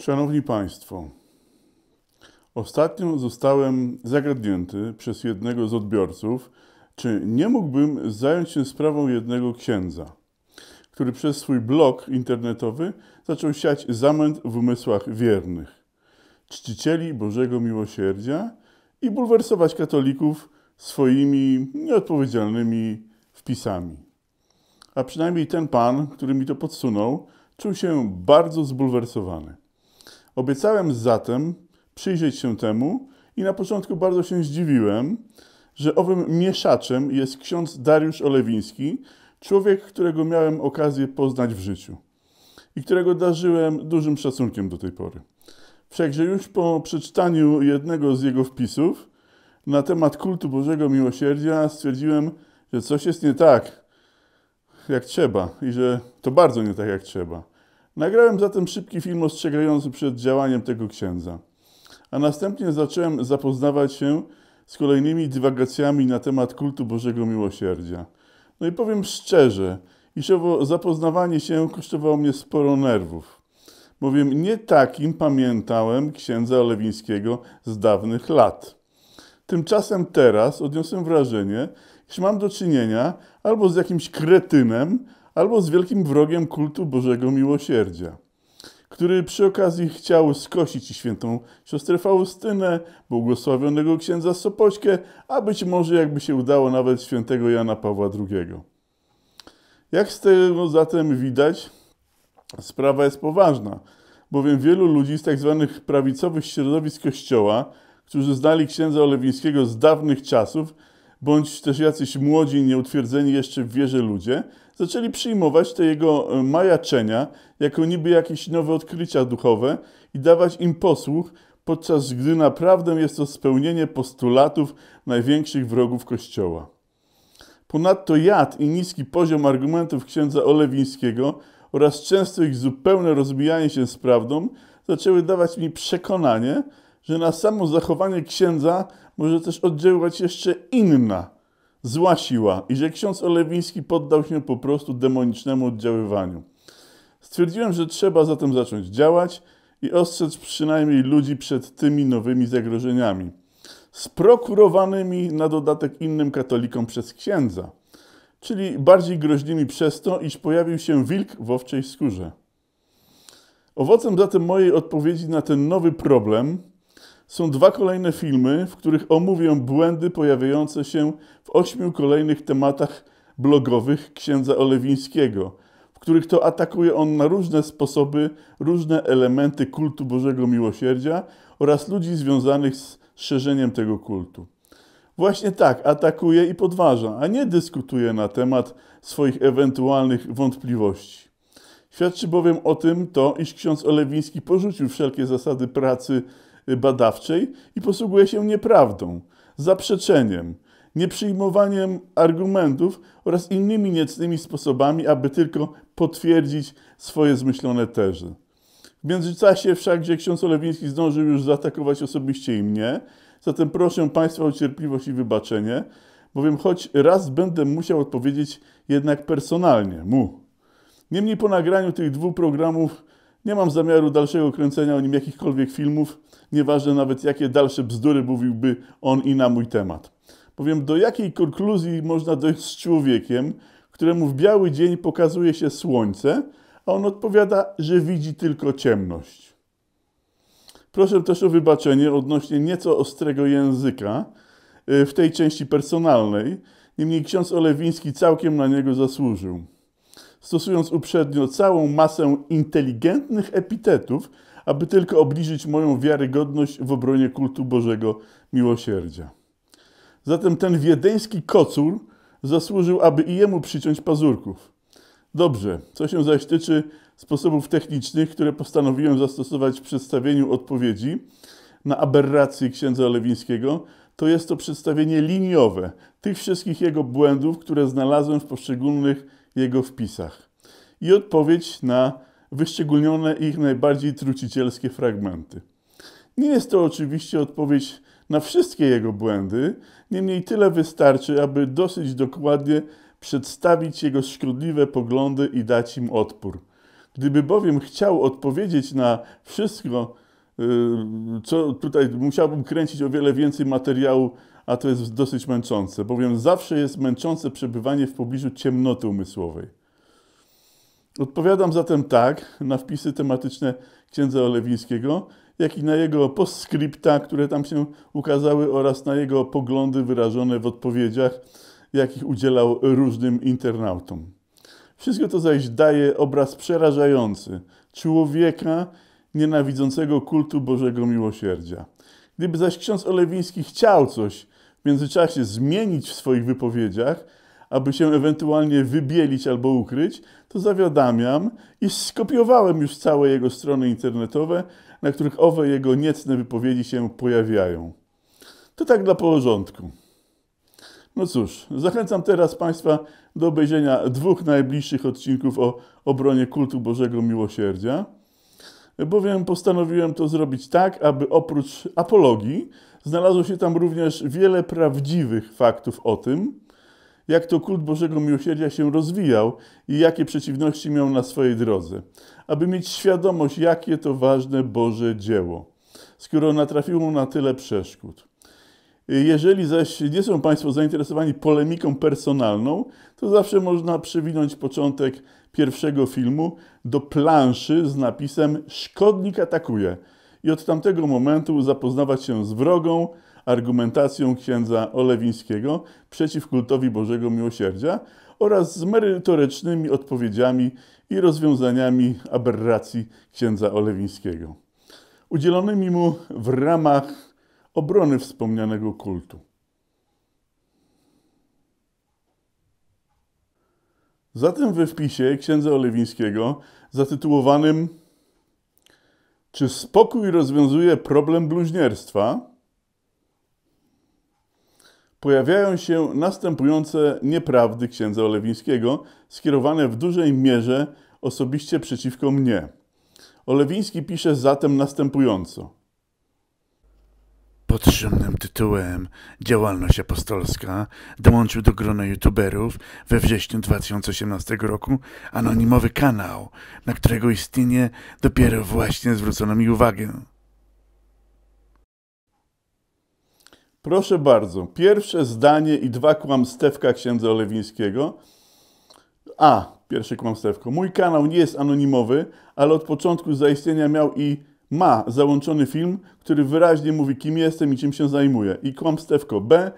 Szanowni Państwo, ostatnio zostałem zagadnięty przez jednego z odbiorców, czy nie mógłbym zająć się sprawą jednego księdza, który przez swój blog internetowy zaczął siać zamęt w umysłach wiernych, czcicieli Bożego Miłosierdzia i bulwersować katolików swoimi nieodpowiedzialnymi wpisami. A przynajmniej ten pan, który mi to podsunął, czuł się bardzo zbulwersowany. Obiecałem zatem przyjrzeć się temu i na początku bardzo się zdziwiłem, że owym mieszaczem jest ksiądz Dariusz Olewiński, człowiek, którego miałem okazję poznać w życiu i którego darzyłem dużym szacunkiem do tej pory. Wszakże już po przeczytaniu jednego z jego wpisów na temat kultu Bożego Miłosierdzia stwierdziłem, że coś jest nie tak, jak trzeba i że to bardzo nie tak, jak trzeba. Nagrałem zatem szybki film ostrzegający przed działaniem tego księdza, a następnie zacząłem zapoznawać się z kolejnymi dywagacjami na temat kultu Bożego Miłosierdzia. No i powiem szczerze, iż owo zapoznawanie się kosztowało mnie sporo nerwów, bowiem nie takim pamiętałem księdza Olewińskiego z dawnych lat. Tymczasem teraz odniosłem wrażenie, iż mam do czynienia albo z jakimś kretynem, albo z wielkim wrogiem kultu Bożego Miłosierdzia, który przy okazji chciał skosić świętą siostrę Faustynę, błogosławionego księdza Sopoćkę, a być może jakby się udało nawet świętego Jana Pawła II. Jak z tego zatem widać, sprawa jest poważna, bowiem wielu ludzi z tzw. Tak prawicowych środowisk Kościoła, którzy znali księdza Olewińskiego z dawnych czasów, bądź też jacyś młodzi, nieutwierdzeni jeszcze w wierze ludzie – zaczęli przyjmować te jego e, majaczenia jako niby jakieś nowe odkrycia duchowe i dawać im posłuch, podczas gdy naprawdę jest to spełnienie postulatów największych wrogów Kościoła. Ponadto jad i niski poziom argumentów księdza Olewińskiego oraz często ich zupełne rozbijanie się z prawdą zaczęły dawać mi przekonanie, że na samo zachowanie księdza może też oddziaływać jeszcze inna, zła siła i że ksiądz Olewiński poddał się po prostu demonicznemu oddziaływaniu. Stwierdziłem, że trzeba zatem zacząć działać i ostrzec przynajmniej ludzi przed tymi nowymi zagrożeniami, sprokurowanymi na dodatek innym katolikom przez księdza, czyli bardziej groźnymi przez to, iż pojawił się wilk w owczej skórze. Owocem zatem mojej odpowiedzi na ten nowy problem są dwa kolejne filmy, w których omówię błędy pojawiające się w ośmiu kolejnych tematach blogowych księdza Olewińskiego, w których to atakuje on na różne sposoby różne elementy kultu Bożego Miłosierdzia oraz ludzi związanych z szerzeniem tego kultu. Właśnie tak atakuje i podważa, a nie dyskutuje na temat swoich ewentualnych wątpliwości. Świadczy bowiem o tym to, iż ksiądz Olewiński porzucił wszelkie zasady pracy Y, badawczej i posługuje się nieprawdą, zaprzeczeniem, nieprzyjmowaniem argumentów oraz innymi niecnymi sposobami, aby tylko potwierdzić swoje zmyślone tezy. W międzyczasie wszakże ksiądz Olewiński zdążył już zaatakować osobiście i mnie, zatem proszę Państwa o cierpliwość i wybaczenie, bowiem choć raz będę musiał odpowiedzieć jednak personalnie mu. Niemniej po nagraniu tych dwóch programów nie mam zamiaru dalszego kręcenia o nim jakichkolwiek filmów, nieważne nawet jakie dalsze bzdury mówiłby on i na mój temat. Bowiem do jakiej konkluzji można dojść z człowiekiem, któremu w biały dzień pokazuje się słońce, a on odpowiada, że widzi tylko ciemność. Proszę też o wybaczenie odnośnie nieco ostrego języka e, w tej części personalnej, niemniej ksiądz Olewiński całkiem na niego zasłużył stosując uprzednio całą masę inteligentnych epitetów, aby tylko obliżyć moją wiarygodność w obronie kultu Bożego Miłosierdzia. Zatem ten wiedeński kocur zasłużył, aby i jemu przyciąć pazurków. Dobrze, co się zaś tyczy sposobów technicznych, które postanowiłem zastosować w przedstawieniu odpowiedzi na aberrację księdza Lewińskiego, to jest to przedstawienie liniowe tych wszystkich jego błędów, które znalazłem w poszczególnych jego wpisach. I odpowiedź na wyszczególnione ich najbardziej trucicielskie fragmenty. Nie jest to oczywiście odpowiedź na wszystkie jego błędy, niemniej tyle wystarczy, aby dosyć dokładnie przedstawić jego szkodliwe poglądy i dać im odpór. Gdyby bowiem chciał odpowiedzieć na wszystko, y, co tutaj musiałbym kręcić o wiele więcej materiału a to jest dosyć męczące, bowiem zawsze jest męczące przebywanie w pobliżu ciemnoty umysłowej. Odpowiadam zatem tak na wpisy tematyczne księdza Olewińskiego, jak i na jego postscripta, które tam się ukazały, oraz na jego poglądy wyrażone w odpowiedziach, jakich udzielał różnym internautom. Wszystko to zaś daje obraz przerażający człowieka nienawidzącego kultu Bożego Miłosierdzia. Gdyby zaś ksiądz Olewiński chciał coś w międzyczasie zmienić w swoich wypowiedziach, aby się ewentualnie wybielić albo ukryć, to zawiadamiam, i skopiowałem już całe jego strony internetowe, na których owe jego niecne wypowiedzi się pojawiają. To tak dla porządku. No cóż, zachęcam teraz Państwa do obejrzenia dwóch najbliższych odcinków o obronie kultu Bożego Miłosierdzia, bowiem postanowiłem to zrobić tak, aby oprócz apologii, Znalazło się tam również wiele prawdziwych faktów o tym, jak to kult Bożego Miłosierdzia się rozwijał i jakie przeciwności miał na swojej drodze, aby mieć świadomość, jakie to ważne Boże dzieło, skoro natrafiło na tyle przeszkód. Jeżeli zaś nie są Państwo zainteresowani polemiką personalną, to zawsze można przewinąć początek pierwszego filmu do planszy z napisem Szkodnik atakuje i od tamtego momentu zapoznawać się z wrogą argumentacją księdza Olewińskiego przeciw kultowi Bożego Miłosierdzia oraz z merytorycznymi odpowiedziami i rozwiązaniami aberracji księdza Olewińskiego, udzielonymi mu w ramach obrony wspomnianego kultu. Zatem we wpisie księdza Olewińskiego zatytułowanym czy spokój rozwiązuje problem bluźnierstwa? Pojawiają się następujące nieprawdy księdza Olewińskiego, skierowane w dużej mierze osobiście przeciwko mnie. Olewiński pisze zatem następująco pod szumnym tytułem Działalność Apostolska dołączył do grona youtuberów we wrześniu 2018 roku anonimowy kanał, na którego istnienie dopiero właśnie zwrócono mi uwagę. Proszę bardzo, pierwsze zdanie i dwa kłamstewka księdza Olewińskiego. A, pierwsze kłamstewko. Mój kanał nie jest anonimowy, ale od początku zaistnienia miał i ma załączony film, który wyraźnie mówi, kim jestem i czym się zajmuję. I kłamstewko B.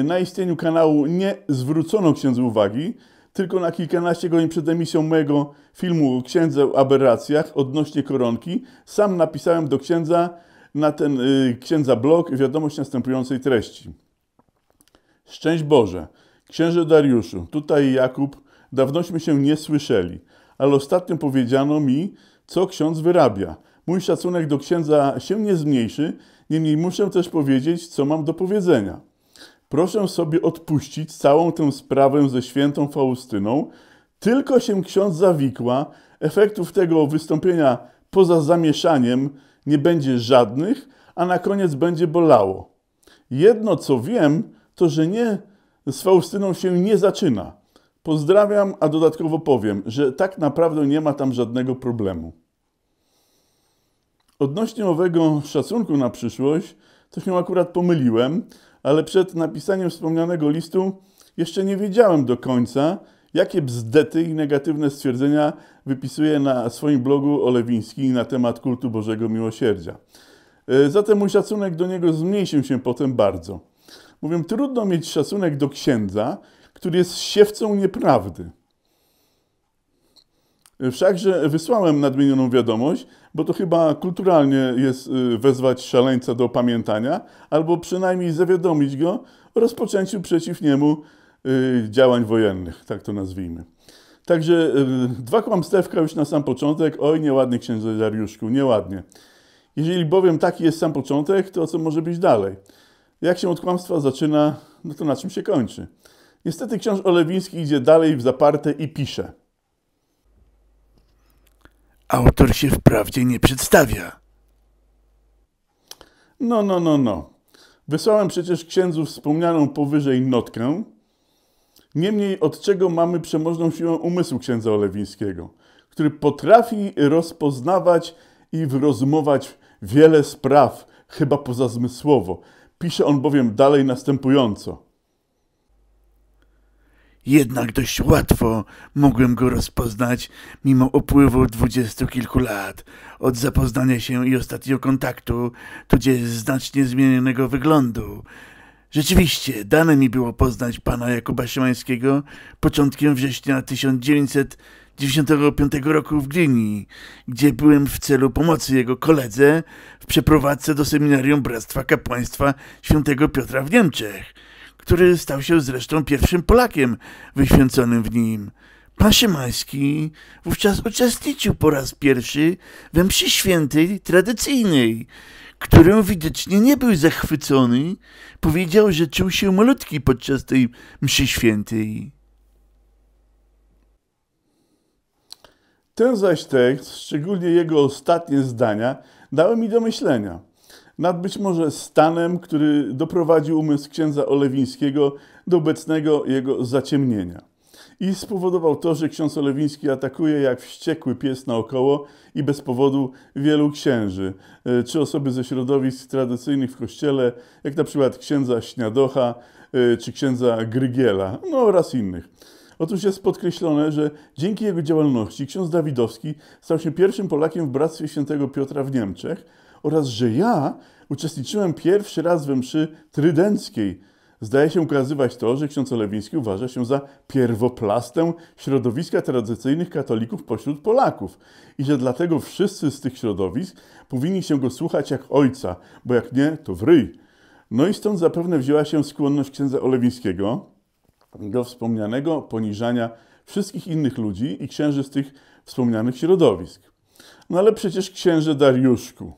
Y, na istnieniu kanału nie zwrócono księdzu uwagi, tylko na kilkanaście godzin przed emisją mojego filmu księdze o aberracjach odnośnie koronki sam napisałem do księdza na ten yy, księdza blog wiadomość następującej treści. Szczęść Boże, księże Dariuszu, tutaj Jakub, dawnośmy się nie słyszeli, ale ostatnio powiedziano mi, co ksiądz wyrabia – Mój szacunek do księdza się nie zmniejszy, niemniej muszę też powiedzieć, co mam do powiedzenia. Proszę sobie odpuścić całą tę sprawę ze świętą Faustyną. Tylko się ksiądz zawikła, efektów tego wystąpienia poza zamieszaniem nie będzie żadnych, a na koniec będzie bolało. Jedno co wiem, to że nie z Faustyną się nie zaczyna. Pozdrawiam, a dodatkowo powiem, że tak naprawdę nie ma tam żadnego problemu. Odnośnie owego szacunku na przyszłość, to się akurat pomyliłem, ale przed napisaniem wspomnianego listu jeszcze nie wiedziałem do końca, jakie bzdety i negatywne stwierdzenia wypisuje na swoim blogu Olewiński na temat kultu Bożego Miłosierdzia. E, zatem mój szacunek do niego zmniejszył się potem bardzo. Mówię, trudno mieć szacunek do księdza, który jest siewcą nieprawdy. Wszakże wysłałem nadmienioną wiadomość, bo to chyba kulturalnie jest y, wezwać szaleńca do opamiętania, albo przynajmniej zawiadomić go o rozpoczęciu przeciw niemu y, działań wojennych, tak to nazwijmy. Także y, dwa kłamstewka już na sam początek. Oj, nieładnie księdze Dariuszku, nieładnie. Jeżeli bowiem taki jest sam początek, to co może być dalej? Jak się od kłamstwa zaczyna, no to na czym się kończy? Niestety książę Olewiński idzie dalej w zaparte i pisze – Autor się wprawdzie nie przedstawia. No, no, no, no. Wysłałem przecież księdzu wspomnianą powyżej notkę. Niemniej od czego mamy przemożną siłę umysłu księdza Olewińskiego, który potrafi rozpoznawać i wyrozumować wiele spraw, chyba pozazmysłowo. Pisze on bowiem dalej następująco – jednak dość łatwo mogłem go rozpoznać, mimo upływu dwudziestu kilku lat, od zapoznania się i ostatniego kontaktu, tudzież znacznie zmienionego wyglądu. Rzeczywiście, dane mi było poznać pana Jakuba Szymańskiego początkiem września 1995 roku w Gdyni, gdzie byłem w celu pomocy jego koledze w przeprowadzce do seminarium Bractwa Kapłaństwa Świętego Piotra w Niemczech – który stał się zresztą pierwszym Polakiem wyświęconym w nim. Pan Szymański wówczas uczestniczył po raz pierwszy we mszy świętej tradycyjnej, którą widocznie nie był zachwycony, powiedział, że czuł się malutki podczas tej mszy świętej. Ten zaś tekst, szczególnie jego ostatnie zdania, dały mi do myślenia – nad być może stanem, który doprowadził umysł księdza Olewińskiego do obecnego jego zaciemnienia. I spowodował to, że ksiądz Olewiński atakuje jak wściekły pies naokoło i bez powodu wielu księży, czy e, osoby ze środowisk tradycyjnych w kościele, jak na przykład księdza Śniadocha e, czy księdza Grygiela, no oraz innych. Otóż jest podkreślone, że dzięki jego działalności ksiądz Dawidowski stał się pierwszym Polakiem w Bractwie Świętego Piotra w Niemczech, oraz że ja uczestniczyłem pierwszy raz we mszy trydenckiej. Zdaje się ukazywać to, że ksiądz Olewiński uważa się za pierwoplastę środowiska tradycyjnych katolików pośród Polaków i że dlatego wszyscy z tych środowisk powinni się go słuchać jak ojca, bo jak nie, to wryj. No i stąd zapewne wzięła się skłonność księdza Olewińskiego do wspomnianego poniżania wszystkich innych ludzi i księży z tych wspomnianych środowisk. No ale przecież księże Dariuszku,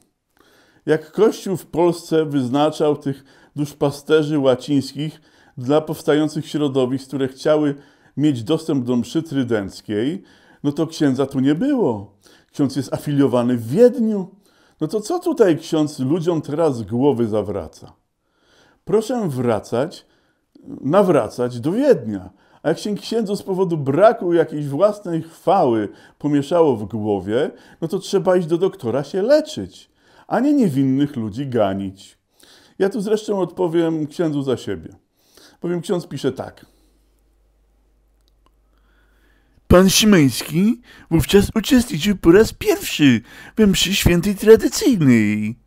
jak Kościół w Polsce wyznaczał tych duszpasterzy łacińskich dla powstających środowisk, które chciały mieć dostęp do mszy trydenckiej, no to księdza tu nie było. Ksiądz jest afiliowany w Wiedniu. No to co tutaj ksiądz ludziom teraz głowy zawraca? Proszę wracać, nawracać do Wiednia. A jak się księdzu z powodu braku jakiejś własnej chwały pomieszało w głowie, no to trzeba iść do doktora się leczyć a nie niewinnych ludzi ganić. Ja tu zresztą odpowiem księdzu za siebie. Powiem, ksiądz pisze tak. Pan Szymański wówczas uczestniczył po raz pierwszy we mszy świętej tradycyjnej.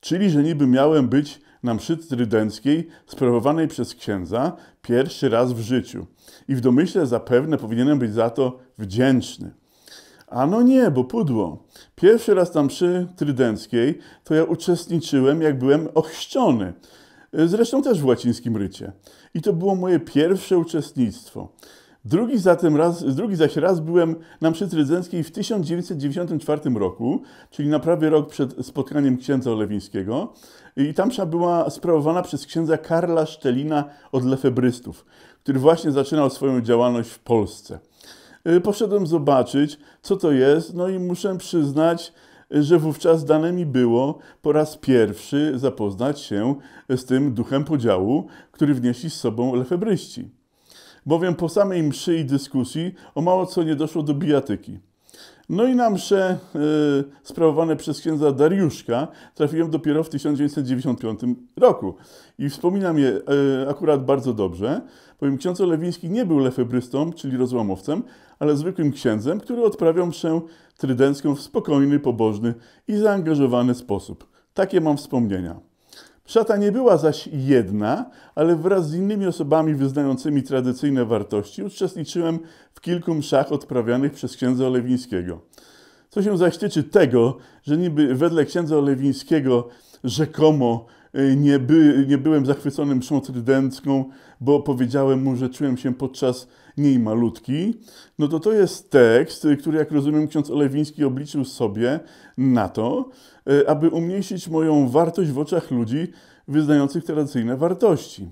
Czyli, że niby miałem być na mszy trydenckiej sprawowanej przez księdza pierwszy raz w życiu. I w domyśle zapewne powinienem być za to wdzięczny. Ano nie, bo pudło. Pierwszy raz tam przy Trydenckiej to ja uczestniczyłem, jak byłem ochrzczony. Zresztą też w łacińskim rycie. I to było moje pierwsze uczestnictwo. Drugi, zatem raz, drugi zaś raz byłem na mszy trydenckiej w 1994 roku, czyli na prawie rok przed spotkaniem księdza Olewińskiego. I tam msza była sprawowana przez księdza Karla Szczelina od lefebrystów, który właśnie zaczynał swoją działalność w Polsce. Y, poszedłem zobaczyć, co to jest, no i muszę przyznać, że wówczas dane mi było po raz pierwszy zapoznać się z tym duchem podziału, który wnieśli z sobą lefebryści. Bowiem po samej mszy i dyskusji o mało co nie doszło do bijatyki. No i na msze y, sprawowane przez księdza Dariuszka trafiłem dopiero w 1995 roku. I wspominam je y, akurat bardzo dobrze, bowiem ksiądz Olewiński nie był lefebrystą, czyli rozłamowcem, ale zwykłym księdzem, który odprawiał mszę trydencką w spokojny, pobożny i zaangażowany sposób. Takie mam wspomnienia. Szata nie była zaś jedna, ale wraz z innymi osobami wyznającymi tradycyjne wartości uczestniczyłem w kilku mszach odprawianych przez księdza Olewińskiego. Co się zaś tyczy tego, że niby wedle księdza Olewińskiego rzekomo Y, nie, by, nie byłem zachwycony mszą trydencką, bo powiedziałem mu, że czułem się podczas niej malutki. No to to jest tekst, y, który, jak rozumiem, ksiądz Olewiński obliczył sobie na to, y, aby umniejszyć moją wartość w oczach ludzi wyznających tradycyjne wartości.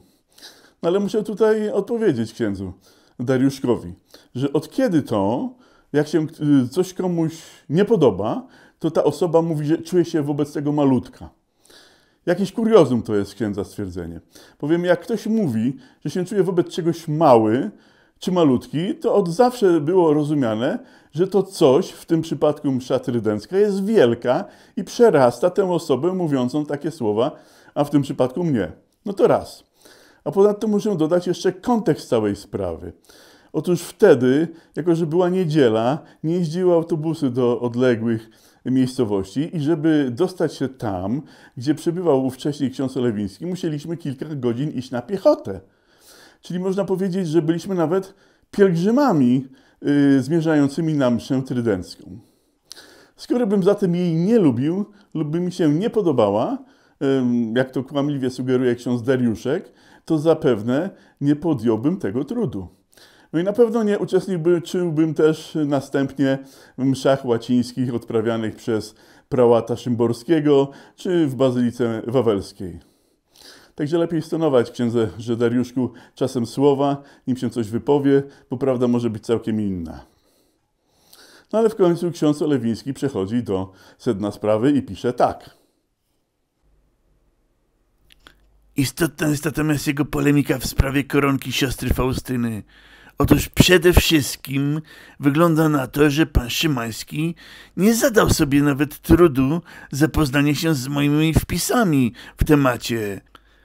No ale muszę tutaj odpowiedzieć księdzu Dariuszkowi, że od kiedy to, jak się coś komuś nie podoba, to ta osoba mówi, że czuje się wobec tego malutka. Jakiś kuriozum to jest księdza stwierdzenie. Powiem, jak ktoś mówi, że się czuje wobec czegoś mały czy malutki, to od zawsze było rozumiane, że to coś, w tym przypadku msza trydencka, jest wielka i przerasta tę osobę mówiącą takie słowa, a w tym przypadku mnie. No to raz. A ponadto muszę dodać jeszcze kontekst całej sprawy. Otóż wtedy, jako że była niedziela, nie jeździły autobusy do odległych miejscowości i żeby dostać się tam, gdzie przebywał wcześniej ksiądz Olewiński, musieliśmy kilka godzin iść na piechotę. Czyli można powiedzieć, że byliśmy nawet pielgrzymami yy, zmierzającymi na mszę trydencką. Skoro bym zatem jej nie lubił lub by mi się nie podobała, jak to kłamliwie sugeruje ksiądz Dariuszek, to zapewne nie podjąłbym tego trudu. No i na pewno nie uczestniczyłbym też następnie w mszach łacińskich odprawianych przez prałata Szymborskiego czy w Bazylice Wawelskiej. Także lepiej stonować księdze Żedariuszku czasem słowa, nim się coś wypowie, bo prawda może być całkiem inna. No ale w końcu ksiądz Olewiński przechodzi do sedna sprawy i pisze tak. Istotna jest natomiast jego polemika w sprawie koronki siostry Faustyny – Otóż przede wszystkim wygląda na to, że pan Szymański nie zadał sobie nawet trudu zapoznania się z moimi wpisami w temacie,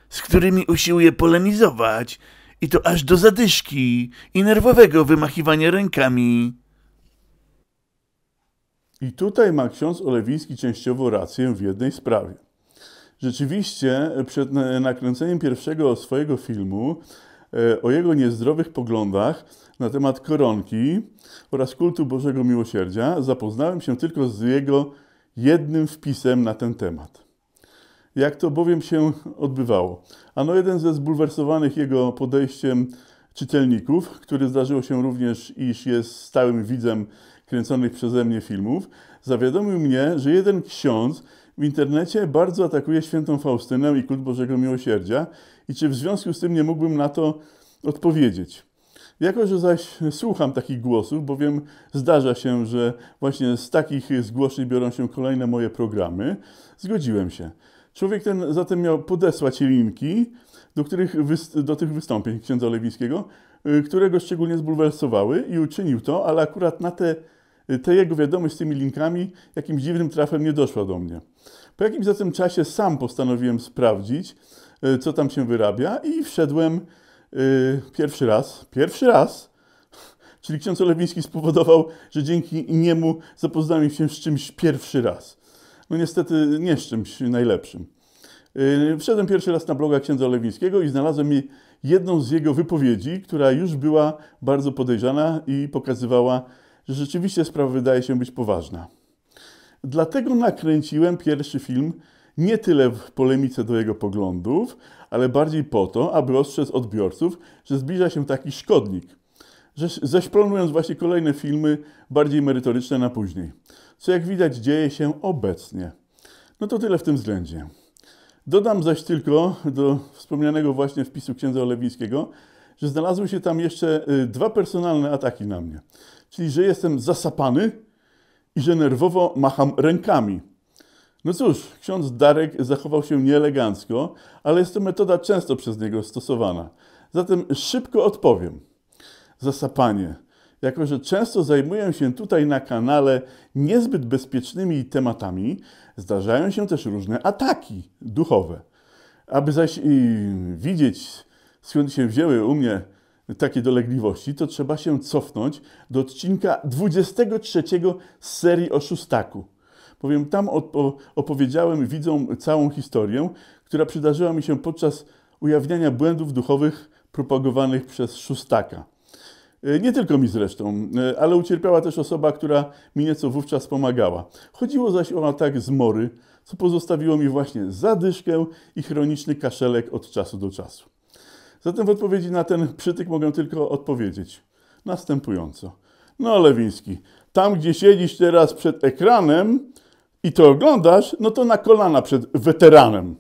z którymi usiłuje polemizować i to aż do zadyszki i nerwowego wymachiwania rękami. I tutaj ma ksiądz Olewiński częściowo rację w jednej sprawie. Rzeczywiście, przed nakręceniem pierwszego swojego filmu, E, o jego niezdrowych poglądach na temat koronki oraz kultu Bożego Miłosierdzia zapoznałem się tylko z jego jednym wpisem na ten temat. Jak to bowiem się odbywało? Ano jeden ze zbulwersowanych jego podejściem czytelników, który zdarzyło się również, iż jest stałym widzem kręconych przeze mnie filmów, zawiadomił mnie, że jeden ksiądz w internecie bardzo atakuje świętą Faustynę i kult Bożego Miłosierdzia i czy w związku z tym nie mógłbym na to odpowiedzieć. Jako, że zaś słucham takich głosów, bowiem zdarza się, że właśnie z takich zgłoszeń biorą się kolejne moje programy, zgodziłem się. Człowiek ten zatem miał podesłać linki do, których do tych wystąpień księdza Lewińskiego, y, którego szczególnie zbulwersowały i uczynił to, ale akurat na te, te jego wiadomość z tymi linkami jakimś dziwnym trafem nie doszła do mnie. Po jakimś zatem czasie sam postanowiłem sprawdzić, Y, co tam się wyrabia i wszedłem y, pierwszy raz, pierwszy raz, czyli ksiądz Olewiński spowodował, że dzięki niemu zapoznałem się z czymś pierwszy raz. No niestety nie z czymś najlepszym. Y, wszedłem pierwszy raz na bloga księdza Olewińskiego i znalazłem jedną z jego wypowiedzi, która już była bardzo podejrzana i pokazywała, że rzeczywiście sprawa wydaje się być poważna. Dlatego nakręciłem pierwszy film nie tyle w polemice do jego poglądów, ale bardziej po to, aby ostrzec odbiorców, że zbliża się taki szkodnik, zaś planując właśnie kolejne filmy bardziej merytoryczne na później, co jak widać dzieje się obecnie. No to tyle w tym względzie. Dodam zaś tylko do wspomnianego właśnie wpisu księdza Olewińskiego, że znalazły się tam jeszcze y, dwa personalne ataki na mnie. Czyli, że jestem zasapany i że nerwowo macham rękami. No cóż, ksiądz Darek zachował się nieelegancko, ale jest to metoda często przez niego stosowana. Zatem szybko odpowiem. Zasapanie. Jako, że często zajmuję się tutaj na kanale niezbyt bezpiecznymi tematami, zdarzają się też różne ataki duchowe. Aby zaś widzieć, skąd się wzięły u mnie takie dolegliwości, to trzeba się cofnąć do odcinka 23 z serii o szóstaku bowiem tam opowiedziałem widzom całą historię, która przydarzyła mi się podczas ujawniania błędów duchowych propagowanych przez Szustaka. E, nie tylko mi zresztą, e, ale ucierpiała też osoba, która mi nieco wówczas pomagała. Chodziło zaś o atak zmory, co pozostawiło mi właśnie zadyszkę i chroniczny kaszelek od czasu do czasu. Zatem w odpowiedzi na ten przytyk mogę tylko odpowiedzieć następująco. No Lewiński, tam gdzie siedzisz teraz przed ekranem, i to oglądasz, no to na kolana przed weteranem.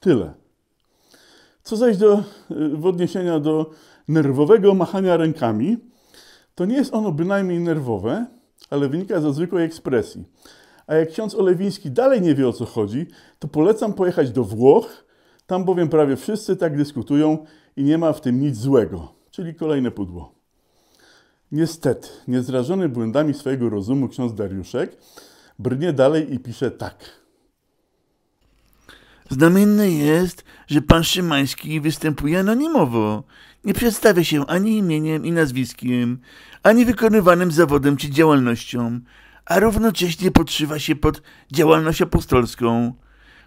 Tyle. Co zaś do, y, w do nerwowego machania rękami, to nie jest ono bynajmniej nerwowe, ale wynika ze zwykłej ekspresji. A jak ksiądz Olewiński dalej nie wie o co chodzi, to polecam pojechać do Włoch, tam bowiem prawie wszyscy tak dyskutują i nie ma w tym nic złego. Czyli kolejne pudło. Niestety, niezrażony błędami swojego rozumu ksiądz Dariuszek Brnie dalej i pisze tak. Znamienne jest, że pan Szymański występuje anonimowo. Nie przedstawia się ani imieniem i nazwiskiem, ani wykonywanym zawodem czy działalnością, a równocześnie podszywa się pod działalność apostolską.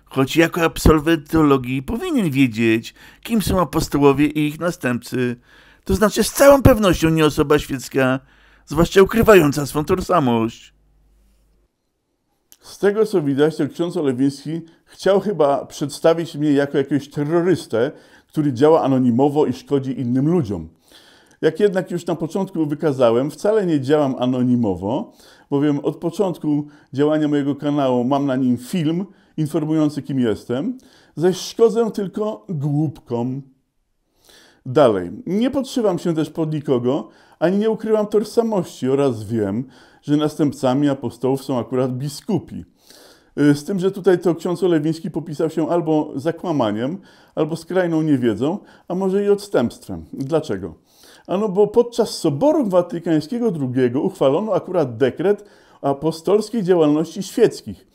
Choć jako absolwent teologii powinien wiedzieć, kim są apostołowie i ich następcy, to znaczy z całą pewnością nie osoba świecka, zwłaszcza ukrywająca swą tożsamość. Z tego co widać, to ksiądz Olewiński chciał chyba przedstawić mnie jako jakiegoś terrorystę, który działa anonimowo i szkodzi innym ludziom. Jak jednak już na początku wykazałem, wcale nie działam anonimowo, bowiem od początku działania mojego kanału mam na nim film informujący, kim jestem, zaś szkodzę tylko głupkom. Dalej, nie podszywam się też pod nikogo, ani nie ukrywam tożsamości oraz wiem, że następcami apostołów są akurat biskupi. Y, z tym, że tutaj to ksiądz Olewiński popisał się albo zakłamaniem, albo skrajną niewiedzą, a może i odstępstwem. Dlaczego? Ano bo podczas Soboru Watykańskiego II uchwalono akurat dekret o apostolskiej działalności świeckich.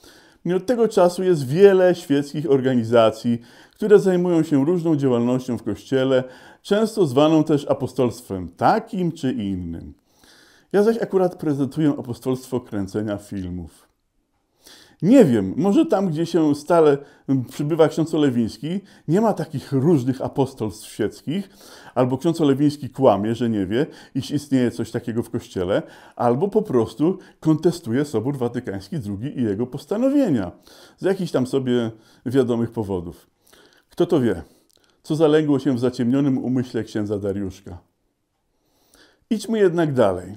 I od tego czasu jest wiele świeckich organizacji, które zajmują się różną działalnością w Kościele, często zwaną też apostolstwem takim czy innym. Ja zaś akurat prezentuję apostolstwo kręcenia filmów. Nie wiem, może tam, gdzie się stale przybywa ksiądz Olewiński, nie ma takich różnych apostolstw świeckich, albo ksiądz Olewiński kłamie, że nie wie, iż istnieje coś takiego w kościele, albo po prostu kontestuje Sobór Watykański II i jego postanowienia z jakichś tam sobie wiadomych powodów. Kto to wie, co zaległo się w zaciemnionym umyśle księdza Dariuszka. Idźmy jednak dalej.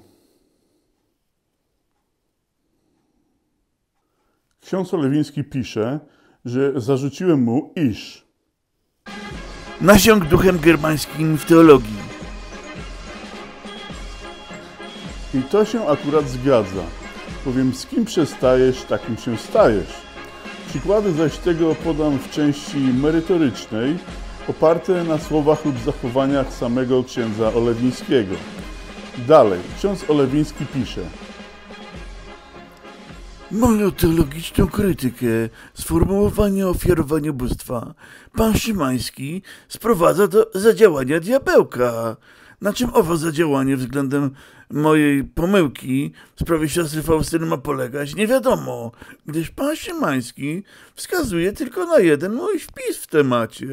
Ksiądz Olewiński pisze, że zarzuciłem mu, iż nasiąg duchem germańskim w teologii. I to się akurat zgadza, bowiem z kim przestajesz, takim się stajesz. Przykłady zaś tego podam w części merytorycznej, oparte na słowach lub zachowaniach samego księdza Olewińskiego. Dalej, ksiądz Olewiński pisze – moją teologiczną krytykę sformułowania ofiarowania bóstwa, pan Szymański sprowadza do zadziałania diabełka. Na czym owo zadziałanie względem mojej pomyłki w sprawie siostry Faustyny ma polegać, nie wiadomo, gdyż pan Szymański wskazuje tylko na jeden mój wpis w temacie.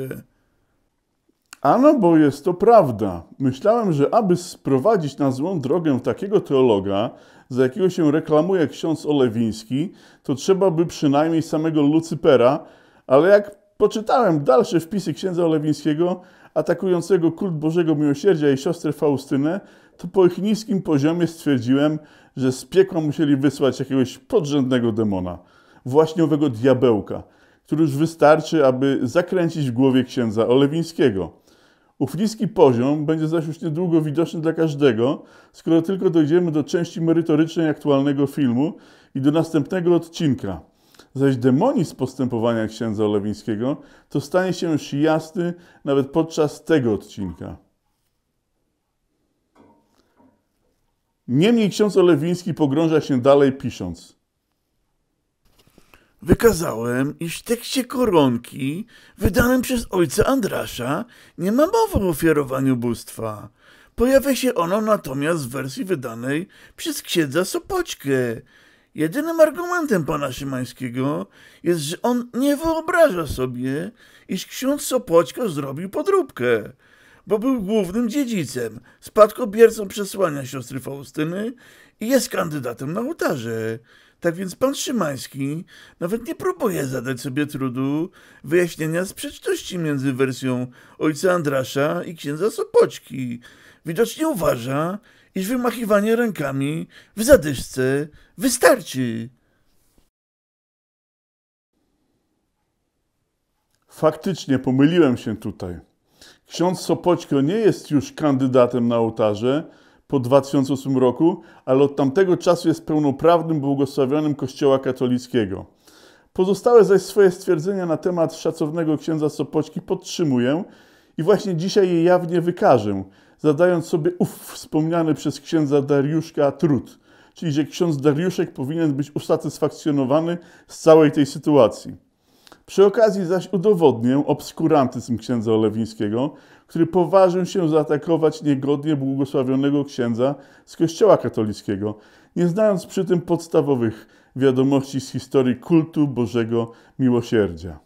Ano, bo jest to prawda. Myślałem, że aby sprowadzić na złą drogę takiego teologa, za jakiego się reklamuje ksiądz Olewiński, to trzeba by przynajmniej samego Lucypera, ale jak poczytałem dalsze wpisy księdza Olewińskiego, atakującego kult Bożego Miłosierdzia i siostrę Faustynę, to po ich niskim poziomie stwierdziłem, że z piekła musieli wysłać jakiegoś podrzędnego demona, właśnie owego diabełka, który już wystarczy, aby zakręcić w głowie księdza Olewińskiego. Ów niski poziom będzie zaś już niedługo widoczny dla każdego, skoro tylko dojdziemy do części merytorycznej aktualnego filmu i do następnego odcinka. Zaś demonizm postępowania księdza Olewińskiego to stanie się już jasny nawet podczas tego odcinka. Niemniej ksiądz Olewiński pogrąża się dalej pisząc – wykazałem, iż w tekście koronki wydanym przez ojca Andrasza nie ma mowy o ofiarowaniu bóstwa. Pojawia się ono natomiast w wersji wydanej przez księdza Sopoćkę. Jedynym argumentem pana Szymańskiego jest, że on nie wyobraża sobie, iż ksiądz Sopoćko zrobił podróbkę, bo był głównym dziedzicem, spadkobiercą przesłania siostry Faustyny i jest kandydatem na ołtarze. Tak więc pan Szymański nawet nie próbuje zadać sobie trudu wyjaśnienia sprzeczności między wersją ojca Andrasza i księdza Sopoćki. Widocznie uważa, iż wymachiwanie rękami w zadyszce wystarczy. Faktycznie pomyliłem się tutaj. Ksiądz Sopoćko nie jest już kandydatem na ołtarze, po 2008 roku, ale od tamtego czasu jest pełnoprawnym błogosławionym Kościoła katolickiego. Pozostałe zaś swoje stwierdzenia na temat szacownego księdza Sopoćki podtrzymuję i właśnie dzisiaj je jawnie wykażę, zadając sobie ów wspomniany przez księdza Dariuszka trud, czyli że ksiądz Dariuszek powinien być usatysfakcjonowany z całej tej sytuacji. Przy okazji zaś udowodnię obskurantyzm księdza Olewińskiego, który poważył się zaatakować niegodnie błogosławionego księdza z Kościoła katolickiego, nie znając przy tym podstawowych wiadomości z historii kultu Bożego Miłosierdzia.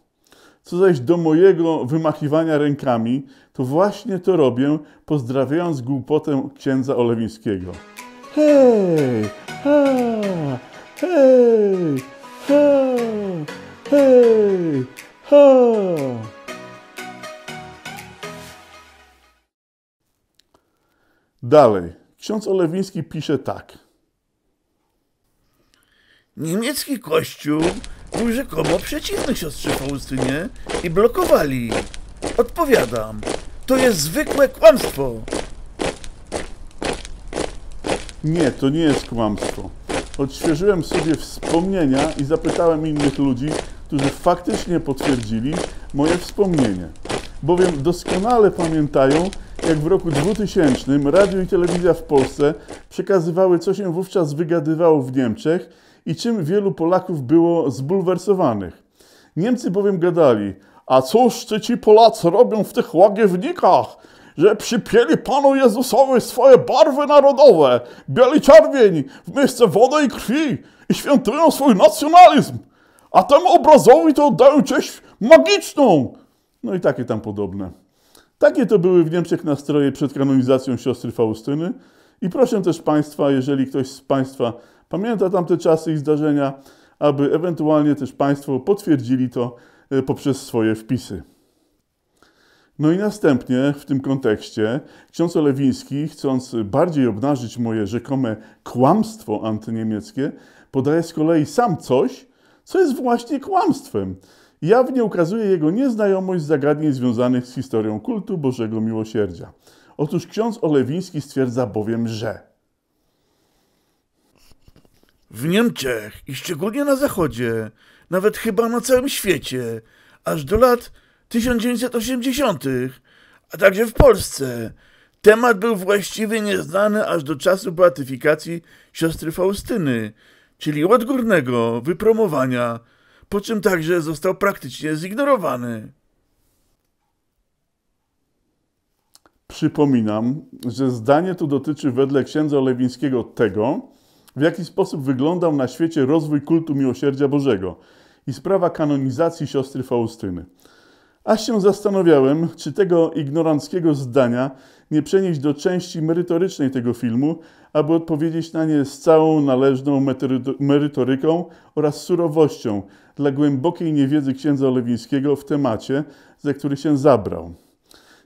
Co zaś do mojego wymachiwania rękami, to właśnie to robię, pozdrawiając głupotę księdza Olewińskiego. Hej! Ha! Hej! Ha! Hej! Ha! Dalej, ksiądz Olewiński pisze tak. Niemiecki kościół był rzekomo przeciwny siostrze Faustynie i blokowali. Odpowiadam, to jest zwykłe kłamstwo. Nie, to nie jest kłamstwo. Odświeżyłem sobie wspomnienia i zapytałem innych ludzi, którzy faktycznie potwierdzili moje wspomnienie bowiem doskonale pamiętają, jak w roku 2000 radio i telewizja w Polsce przekazywały, co się wówczas wygadywało w Niemczech i czym wielu Polaków było zbulwersowanych. Niemcy bowiem gadali, a cóż ty ci Polacy robią w tych łagiewnikach, że przypieli Panu Jezusowi swoje barwy narodowe, bieli czerwień w miejsce wody i krwi i świętują swój nacjonalizm, a temu obrazowi to dają cześć magiczną, no i takie tam podobne. Takie to były w Niemczech nastroje przed kanonizacją siostry Faustyny. I proszę też Państwa, jeżeli ktoś z Państwa pamięta tamte czasy i zdarzenia, aby ewentualnie też Państwo potwierdzili to e, poprzez swoje wpisy. No i następnie w tym kontekście ksiądz Olewiński, chcąc bardziej obnażyć moje rzekome kłamstwo antyniemieckie, podaje z kolei sam coś, co jest właśnie kłamstwem jawnie ukazuje jego nieznajomość zagadnień związanych z historią kultu Bożego Miłosierdzia. Otóż ksiądz Olewiński stwierdza bowiem, że w Niemczech i szczególnie na Zachodzie, nawet chyba na całym świecie, aż do lat 1980, a także w Polsce, temat był właściwie nieznany aż do czasu beatyfikacji siostry Faustyny, czyli górnego wypromowania po czym także został praktycznie zignorowany. Przypominam, że zdanie tu dotyczy wedle księdza Lewińskiego tego, w jaki sposób wyglądał na świecie rozwój kultu miłosierdzia Bożego i sprawa kanonizacji siostry Faustyny. Aż się zastanawiałem, czy tego ignoranckiego zdania nie przenieść do części merytorycznej tego filmu, aby odpowiedzieć na nie z całą należną merytoryką oraz surowością, dla głębokiej niewiedzy księdza Olewińskiego w temacie, za który się zabrał.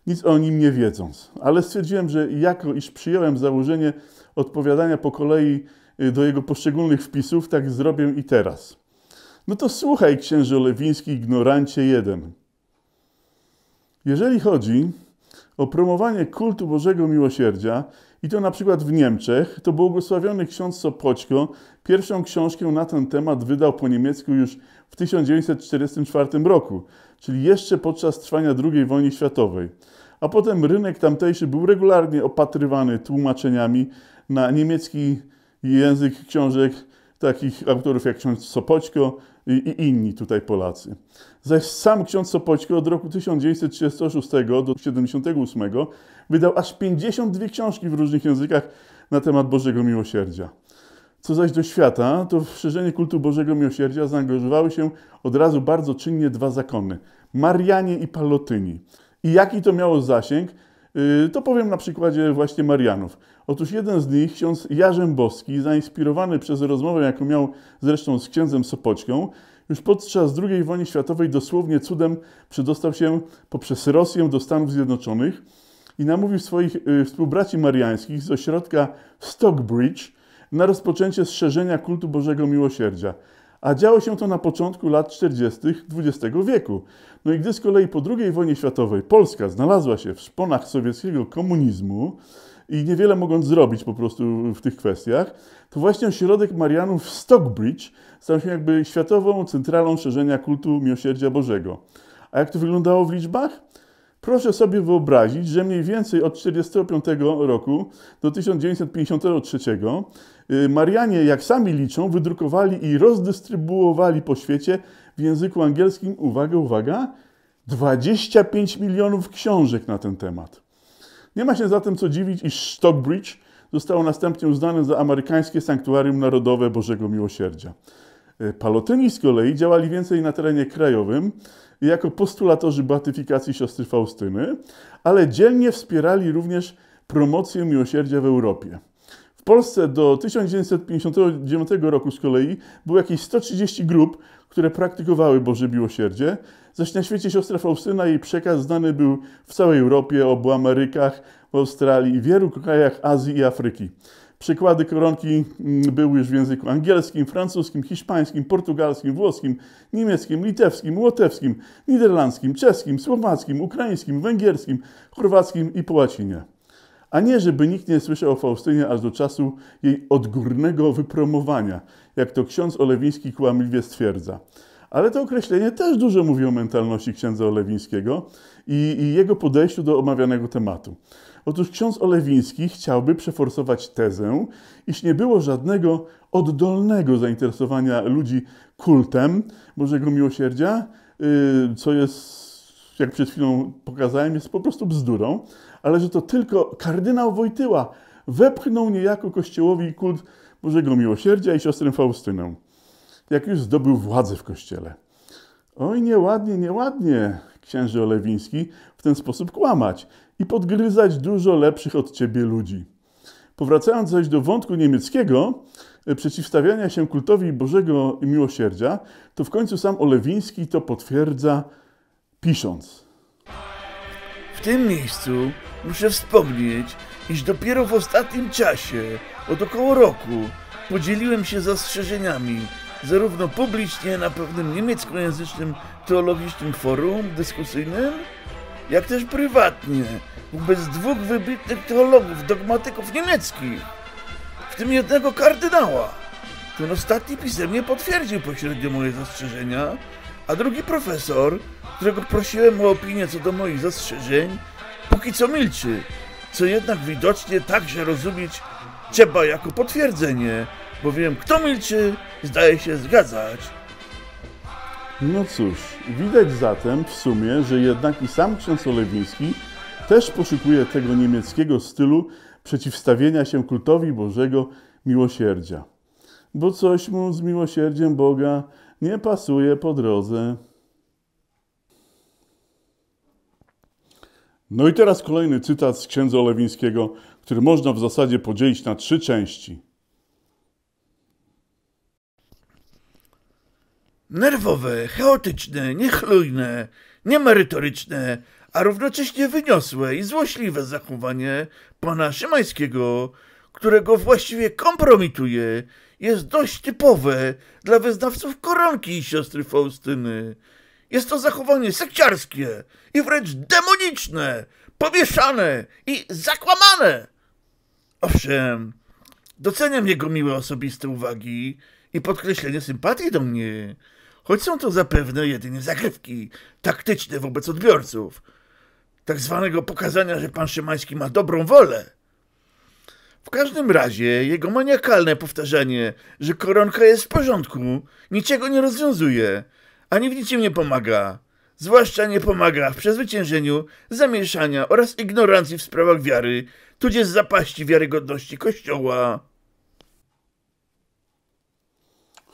Nic o nim nie wiedząc. Ale stwierdziłem, że jako iż przyjąłem założenie odpowiadania po kolei y, do jego poszczególnych wpisów, tak zrobię i teraz. No to słuchaj, księży Olewiński, ignorancie jeden. Jeżeli chodzi o promowanie kultu Bożego Miłosierdzia, i to na przykład w Niemczech, to błogosławiony ksiądz Sopoćko pierwszą książkę na ten temat wydał po niemiecku już w 1944 roku, czyli jeszcze podczas trwania II wojny światowej. A potem rynek tamtejszy był regularnie opatrywany tłumaczeniami na niemiecki język książek takich autorów jak ksiądz Sopoćko i, i inni tutaj Polacy. Zaś sam ksiądz Sopoćko od roku 1936 do 1978 wydał aż 52 książki w różnych językach na temat Bożego Miłosierdzia. Co zaś do świata, to w szerzenie kultu Bożego Miłosierdzia zaangażowały się od razu bardzo czynnie dwa zakony: Marianie i Palotyni. I jaki to miało zasięg, y, to powiem na przykładzie właśnie Marianów. Otóż jeden z nich, ksiądz Jarzębowski, zainspirowany przez rozmowę, jaką miał zresztą z księdzem Sopoćką, już podczas II wojny światowej dosłownie cudem przedostał się poprzez Rosję do Stanów Zjednoczonych i namówił swoich y, współbraci mariańskich z ośrodka Stockbridge na rozpoczęcie szerzenia kultu Bożego Miłosierdzia. A działo się to na początku lat 40. XX wieku. No i gdy z kolei po II wojnie światowej Polska znalazła się w szponach sowieckiego komunizmu i niewiele mogąc zrobić po prostu w tych kwestiach, to właśnie ośrodek Marianów w Stockbridge stał się jakby światową centralą szerzenia kultu miłosierdzia Bożego. A jak to wyglądało w liczbach? Proszę sobie wyobrazić, że mniej więcej od 1945 roku do 1953 Y, Marianie, jak sami liczą, wydrukowali i rozdystrybuowali po świecie w języku angielskim, uwaga, uwaga, 25 milionów książek na ten temat. Nie ma się zatem co dziwić, iż Stockbridge zostało następnie uznane za amerykańskie sanktuarium narodowe Bożego Miłosierdzia. Y, Palotyni z kolei działali więcej na terenie krajowym jako postulatorzy beatyfikacji siostry Faustyny, ale dzielnie wspierali również promocję miłosierdzia w Europie. W Polsce do 1959 roku z kolei było jakieś 130 grup, które praktykowały Boże Miłosierdzie, zaś na świecie siostra Faustyna jej przekaz znany był w całej Europie, obu Amerykach, w Australii i wielu krajach Azji i Afryki. Przykłady koronki mm, były już w języku angielskim, francuskim, hiszpańskim, portugalskim, włoskim, niemieckim, litewskim, łotewskim, niderlandzkim, czeskim, słowackim, ukraińskim, węgierskim, chorwackim i po łacinie a nie żeby nikt nie słyszał o Faustynie aż do czasu jej odgórnego wypromowania, jak to ksiądz Olewiński kłamliwie stwierdza. Ale to określenie też dużo mówi o mentalności księdza Olewińskiego i, i jego podejściu do omawianego tematu. Otóż ksiądz Olewiński chciałby przeforsować tezę, iż nie było żadnego oddolnego zainteresowania ludzi kultem Bożego Miłosierdzia, y, co jest, jak przed chwilą pokazałem, jest po prostu bzdurą, ale że to tylko kardynał Wojtyła wepchnął niejako Kościołowi kult Bożego Miłosierdzia i siostrę Faustynę, jak już zdobył władzę w Kościele. Oj, nieładnie, nieładnie, księży Olewiński, w ten sposób kłamać i podgryzać dużo lepszych od ciebie ludzi. Powracając zaś do wątku niemieckiego, e, przeciwstawiania się kultowi Bożego Miłosierdzia, to w końcu sam Olewiński to potwierdza pisząc. W tym miejscu Muszę wspomnieć, iż dopiero w ostatnim czasie, od około roku, podzieliłem się zastrzeżeniami, zarówno publicznie na pewnym niemieckojęzycznym teologicznym forum dyskusyjnym, jak też prywatnie, wobec dwóch wybitnych teologów, dogmatyków niemieckich, w tym jednego kardynała. Ten ostatni pisemnie potwierdził pośrednio moje zastrzeżenia, a drugi profesor, którego prosiłem o opinię co do moich zastrzeżeń, póki co milczy, co jednak widocznie także rozumieć trzeba jako potwierdzenie, bowiem kto milczy, zdaje się zgadzać. No cóż, widać zatem w sumie, że jednak i sam ksiądz Olewiński też poszukuje tego niemieckiego stylu przeciwstawienia się kultowi Bożego miłosierdzia. Bo coś mu z miłosierdziem Boga nie pasuje po drodze. No i teraz kolejny cytat z księdza Olewińskiego, który można w zasadzie podzielić na trzy części. Nerwowe, chaotyczne, niechlujne, niemerytoryczne, a równocześnie wyniosłe i złośliwe zachowanie pana Szymańskiego, którego właściwie kompromituje, jest dość typowe dla wyznawców koronki i siostry Faustyny. Jest to zachowanie sekciarskie i wręcz demoniczne, pomieszane i zakłamane. Owszem, doceniam jego miłe osobiste uwagi i podkreślenie sympatii do mnie, choć są to zapewne jedynie zagrywki taktyczne wobec odbiorców, tak zwanego pokazania, że pan Szymański ma dobrą wolę. W każdym razie jego maniakalne powtarzanie, że koronka jest w porządku, niczego nie rozwiązuje, a nie w niczym nie pomaga. Zwłaszcza nie pomaga w przezwyciężeniu zamieszania oraz ignorancji w sprawach wiary, tudzież zapaści wiarygodności Kościoła.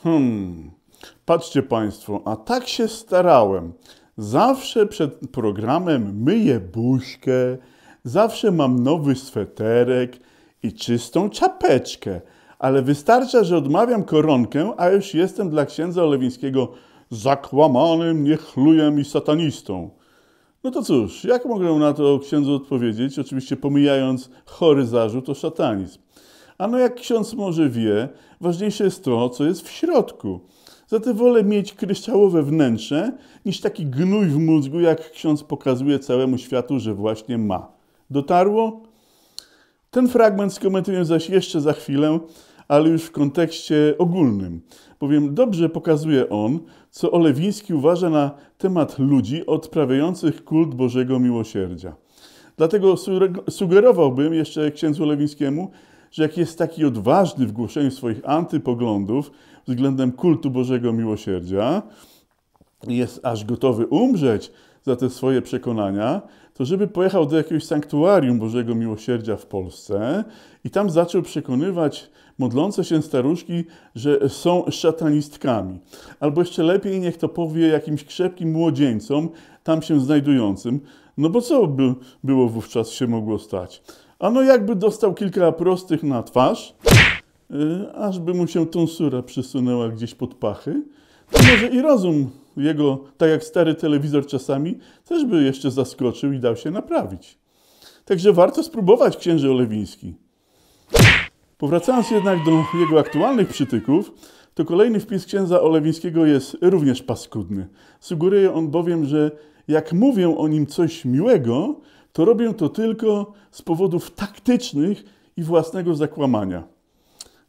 Hmm, patrzcie Państwo, a tak się starałem. Zawsze przed programem myję buźkę, zawsze mam nowy sweterek i czystą czapeczkę. Ale wystarcza, że odmawiam koronkę, a już jestem dla księdza Olewińskiego zakłamanym niechlujem i satanistą. No to cóż, jak mogę na to księdzu odpowiedzieć, oczywiście pomijając chory zarzut o szatanizm? A no jak ksiądz może wie, ważniejsze jest to, co jest w środku. Zatem wolę mieć kryształowe wnętrze, niż taki gnój w mózgu, jak ksiądz pokazuje całemu światu, że właśnie ma. Dotarło? Ten fragment skomentuję zaś jeszcze za chwilę, ale już w kontekście ogólnym bowiem dobrze pokazuje on, co Olewiński uważa na temat ludzi odprawiających kult Bożego Miłosierdzia. Dlatego sugerowałbym jeszcze księdzu Olewińskiemu, że jak jest taki odważny w głoszeniu swoich antypoglądów względem kultu Bożego Miłosierdzia, jest aż gotowy umrzeć za te swoje przekonania, to żeby pojechał do jakiegoś sanktuarium Bożego Miłosierdzia w Polsce i tam zaczął przekonywać modlące się staruszki, że są szatanistkami. Albo jeszcze lepiej niech to powie jakimś krzepkim młodzieńcom tam się znajdującym. No bo co by było wówczas się mogło stać? Ano jakby dostał kilka prostych na twarz, y, ażby mu się tonsura przysunęła gdzieś pod pachy, to może i rozum jego, tak jak stary telewizor czasami, też by jeszcze zaskoczył i dał się naprawić. Także warto spróbować księży Olewiński. Powracając jednak do jego aktualnych przytyków, to kolejny wpis księdza Olewińskiego jest również paskudny. Sugeruje on bowiem, że jak mówię o nim coś miłego, to robię to tylko z powodów taktycznych i własnego zakłamania.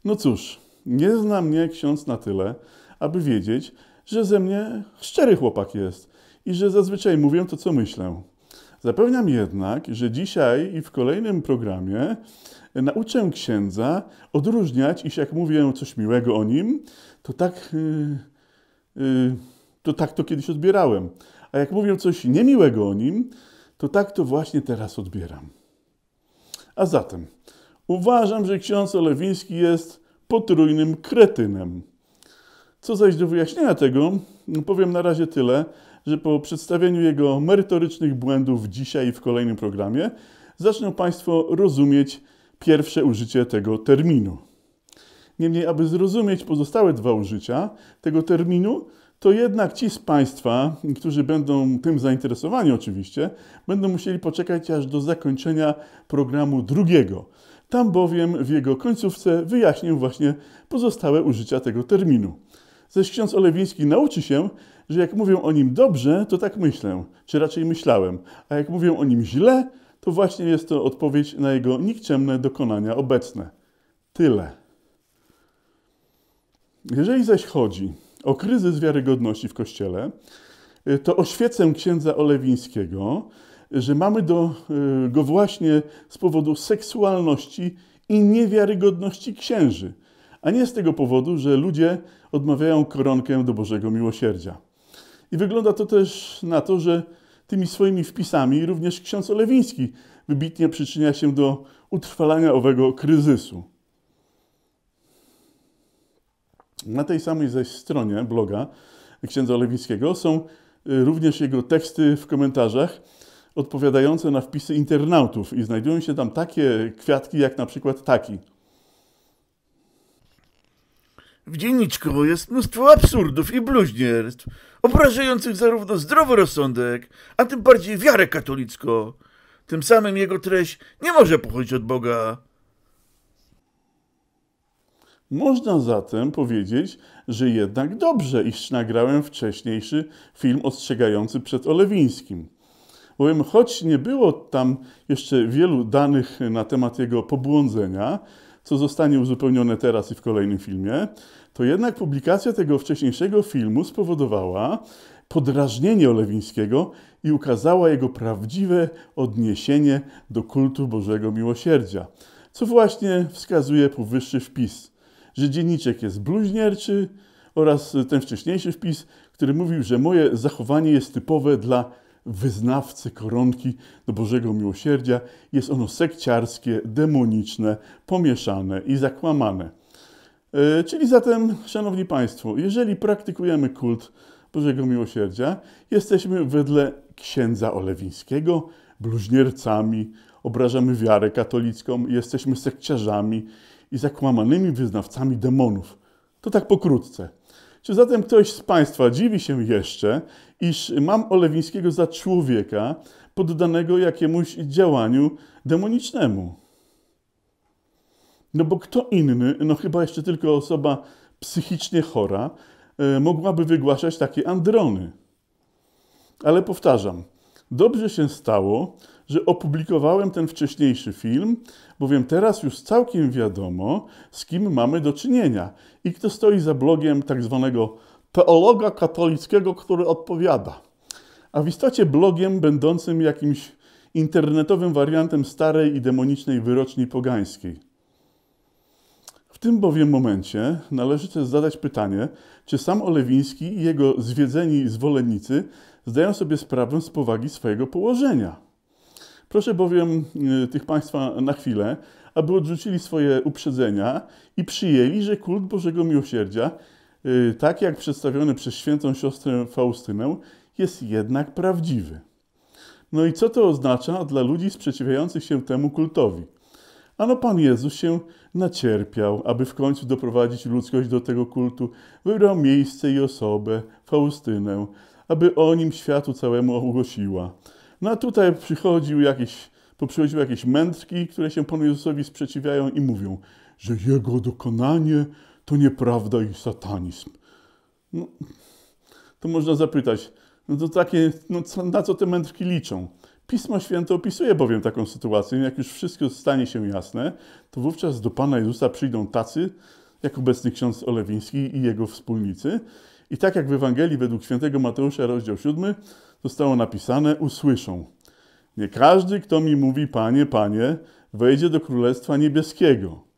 No cóż, nie zna mnie ksiądz na tyle, aby wiedzieć, że ze mnie szczery chłopak jest i że zazwyczaj mówię to, co myślę. Zapewniam jednak, że dzisiaj i w kolejnym programie nauczę księdza odróżniać, iż jak mówię coś miłego o nim, to tak, yy, yy, to, tak to kiedyś odbierałem. A jak mówię coś niemiłego o nim, to tak to właśnie teraz odbieram. A zatem uważam, że ksiądz Olewiński jest potrójnym kretynem. Co zaś do wyjaśnienia tego, powiem na razie tyle, że po przedstawieniu jego merytorycznych błędów dzisiaj w kolejnym programie zaczną Państwo rozumieć pierwsze użycie tego terminu. Niemniej, aby zrozumieć pozostałe dwa użycia tego terminu, to jednak ci z Państwa, którzy będą tym zainteresowani oczywiście, będą musieli poczekać aż do zakończenia programu drugiego. Tam bowiem w jego końcówce wyjaśnię właśnie pozostałe użycia tego terminu. Zaś ksiądz Olewiński nauczy się, że jak mówią o nim dobrze, to tak myślę, czy raczej myślałem, a jak mówią o nim źle, to właśnie jest to odpowiedź na jego nikczemne dokonania obecne. Tyle. Jeżeli zaś chodzi o kryzys wiarygodności w Kościele, y, to oświecę księdza Olewińskiego, że mamy do y, go właśnie z powodu seksualności i niewiarygodności księży a nie z tego powodu, że ludzie odmawiają koronkę do Bożego miłosierdzia. I wygląda to też na to, że tymi swoimi wpisami również ksiądz Olewiński wybitnie przyczynia się do utrwalania owego kryzysu. Na tej samej zaś stronie bloga księdza Olewińskiego są y, również jego teksty w komentarzach odpowiadające na wpisy internautów i znajdują się tam takie kwiatki jak na przykład taki – w dzienniczku jest mnóstwo absurdów i bluźnierstw, obrażających zarówno zdrowy rozsądek, a tym bardziej wiarę katolicką. Tym samym jego treść nie może pochodzić od Boga. Można zatem powiedzieć, że jednak dobrze, iż nagrałem wcześniejszy film ostrzegający przed Olewińskim. Bowiem choć nie było tam jeszcze wielu danych na temat jego pobłądzenia, co zostanie uzupełnione teraz i w kolejnym filmie, to jednak publikacja tego wcześniejszego filmu spowodowała podrażnienie Olewińskiego i ukazała jego prawdziwe odniesienie do kultu Bożego Miłosierdzia, co właśnie wskazuje powyższy wpis, że dzienniczek jest bluźnierczy oraz ten wcześniejszy wpis, który mówił, że moje zachowanie jest typowe dla wyznawcy koronki do Bożego Miłosierdzia. Jest ono sekciarskie, demoniczne, pomieszane i zakłamane. E, czyli zatem, Szanowni Państwo, jeżeli praktykujemy kult Bożego Miłosierdzia, jesteśmy wedle księdza Olewińskiego bluźniercami, obrażamy wiarę katolicką, jesteśmy sekciarzami i zakłamanymi wyznawcami demonów. To tak pokrótce. Czy zatem ktoś z Państwa dziwi się jeszcze, iż mam Olewińskiego za człowieka poddanego jakiemuś działaniu demonicznemu. No bo kto inny, no chyba jeszcze tylko osoba psychicznie chora, e, mogłaby wygłaszać takie androny. Ale powtarzam, dobrze się stało, że opublikowałem ten wcześniejszy film, bowiem teraz już całkiem wiadomo, z kim mamy do czynienia i kto stoi za blogiem tak zwanego teologa katolickiego, który odpowiada. A w istocie blogiem będącym jakimś internetowym wariantem starej i demonicznej wyroczni pogańskiej. W tym bowiem momencie należy też zadać pytanie, czy sam Olewiński i jego zwiedzeni zwolennicy zdają sobie sprawę z powagi swojego położenia. Proszę bowiem y, tych Państwa na chwilę, aby odrzucili swoje uprzedzenia i przyjęli, że kult Bożego Miłosierdzia Y, tak jak przedstawiony przez świętą siostrę Faustynę, jest jednak prawdziwy. No i co to oznacza dla ludzi sprzeciwiających się temu kultowi? Ano Pan Jezus się nacierpiał, aby w końcu doprowadzić ludzkość do tego kultu, wybrał miejsce i osobę, Faustynę, aby o nim światu całemu ogłosiła. No a tutaj przychodził jakiś, poprzychodziły jakieś mędrki, które się Panu Jezusowi sprzeciwiają i mówią, że jego dokonanie to nieprawda i satanizm. No, to można zapytać, no to takie, no co, na co te mędrki liczą? Pismo Święte opisuje bowiem taką sytuację, jak już wszystko stanie się jasne, to wówczas do Pana Jezusa przyjdą tacy, jak obecny ksiądz Olewiński i jego wspólnicy. I tak jak w Ewangelii według świętego Mateusza, rozdział 7, zostało napisane, usłyszą. Nie każdy, kto mi mówi, panie, panie, wejdzie do Królestwa Niebieskiego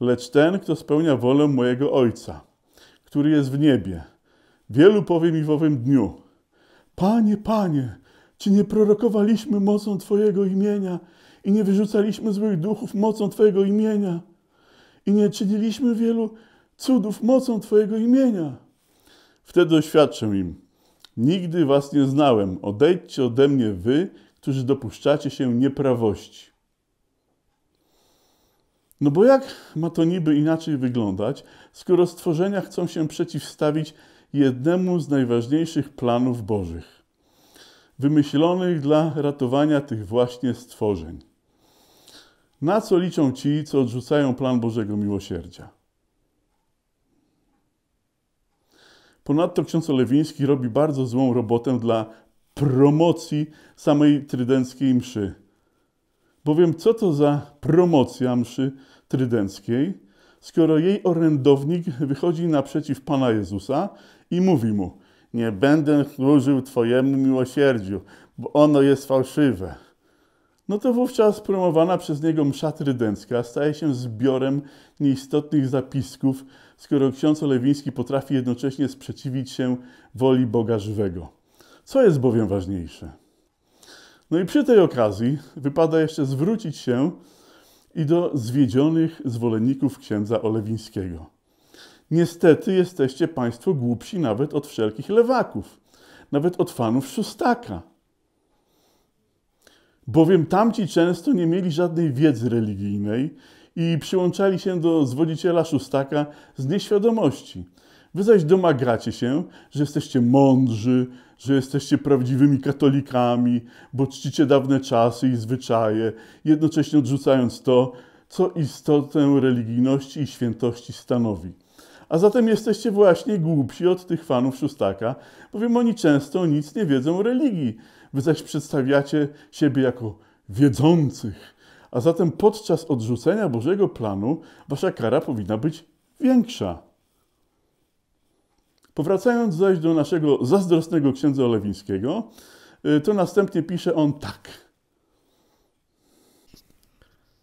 lecz ten, kto spełnia wolę mojego Ojca, który jest w niebie. Wielu powie mi w owym dniu: Panie, Panie, czy nie prorokowaliśmy mocą Twojego imienia i nie wyrzucaliśmy złych duchów mocą Twojego imienia i nie czyniliśmy wielu cudów mocą Twojego imienia? Wtedy oświadczę im: Nigdy Was nie znałem, odejdźcie ode mnie, Wy, którzy dopuszczacie się nieprawości. No bo jak ma to niby inaczej wyglądać, skoro stworzenia chcą się przeciwstawić jednemu z najważniejszych planów Bożych, wymyślonych dla ratowania tych właśnie stworzeń? Na co liczą ci, co odrzucają plan Bożego miłosierdzia? Ponadto ksiądz Lewiński robi bardzo złą robotę dla promocji samej trydenckiej mszy Bowiem co to za promocja mszy trydenckiej, skoro jej orędownik wychodzi naprzeciw Pana Jezusa i mówi mu: Nie będę służył Twojemu miłosierdziu, bo ono jest fałszywe. No to wówczas promowana przez niego msza trydencka staje się zbiorem nieistotnych zapisków, skoro ksiądz Olewiński potrafi jednocześnie sprzeciwić się woli Boga żywego. Co jest bowiem ważniejsze? No i przy tej okazji wypada jeszcze zwrócić się i do zwiedzionych zwolenników księdza Olewińskiego. Niestety jesteście Państwo głupsi nawet od wszelkich lewaków, nawet od fanów Szustaka. Bowiem tamci często nie mieli żadnej wiedzy religijnej i przyłączali się do zwodziciela Szustaka z nieświadomości – Wy zaś domagacie się, że jesteście mądrzy, że jesteście prawdziwymi katolikami, bo czcicie dawne czasy i zwyczaje, jednocześnie odrzucając to, co istotę religijności i świętości stanowi. A zatem jesteście właśnie głupsi od tych fanów szóstaka, bowiem oni często nic nie wiedzą o religii. Wy zaś przedstawiacie siebie jako wiedzących. A zatem podczas odrzucenia Bożego planu wasza kara powinna być większa. Powracając zaś do naszego zazdrosnego księdza Olewińskiego, y, to następnie pisze on tak.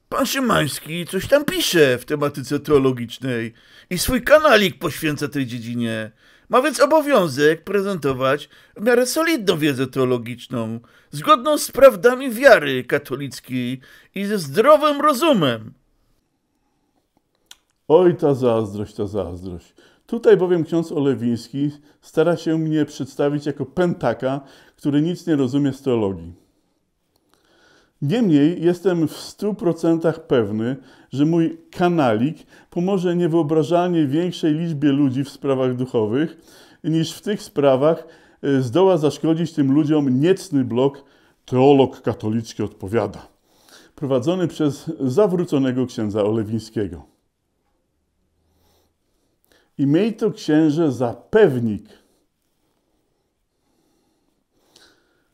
Pan Szymański coś tam pisze w tematyce teologicznej i swój kanalik poświęca tej dziedzinie. Ma więc obowiązek prezentować w miarę solidną wiedzę teologiczną, zgodną z prawdami wiary katolickiej i ze zdrowym rozumem. Oj, ta zazdrość, ta zazdrość. Tutaj bowiem ksiądz Olewiński stara się mnie przedstawić jako pentaka, który nic nie rozumie z teologii. Niemniej jestem w 100% pewny, że mój kanalik pomoże niewyobrażalnie większej liczbie ludzi w sprawach duchowych, niż w tych sprawach e, zdoła zaszkodzić tym ludziom niecny blok Teolog katolicki odpowiada, prowadzony przez zawróconego księdza Olewińskiego. I miej to księże za pewnik.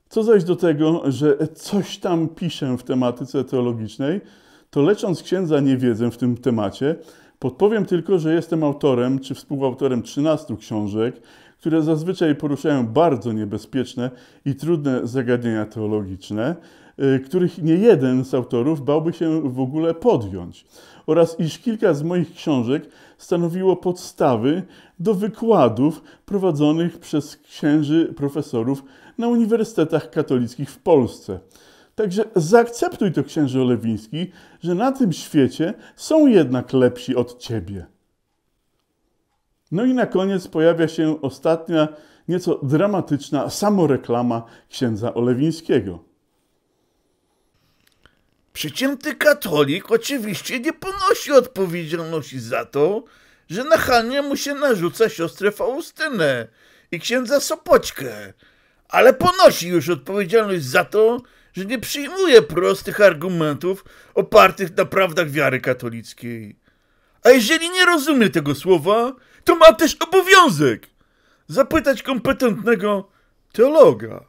Co zaś do tego, że coś tam piszę w tematyce teologicznej, to lecząc księdza wiedzę w tym temacie, podpowiem tylko, że jestem autorem czy współautorem 13 książek, które zazwyczaj poruszają bardzo niebezpieczne i trudne zagadnienia teologiczne, y, których nie jeden z autorów bałby się w ogóle podjąć, oraz iż kilka z moich książek stanowiło podstawy do wykładów prowadzonych przez księży profesorów na uniwersytetach katolickich w Polsce. Także zaakceptuj to, księży Olewiński, że na tym świecie są jednak lepsi od ciebie. No i na koniec pojawia się ostatnia, nieco dramatyczna samoreklama księdza Olewińskiego. Przycięty katolik oczywiście nie ponosi odpowiedzialności za to, że nachalnie mu się narzuca siostrę Faustynę i księdza Sopoćkę, ale ponosi już odpowiedzialność za to, że nie przyjmuje prostych argumentów opartych na prawdach wiary katolickiej. A jeżeli nie rozumie tego słowa, to ma też obowiązek zapytać kompetentnego teologa.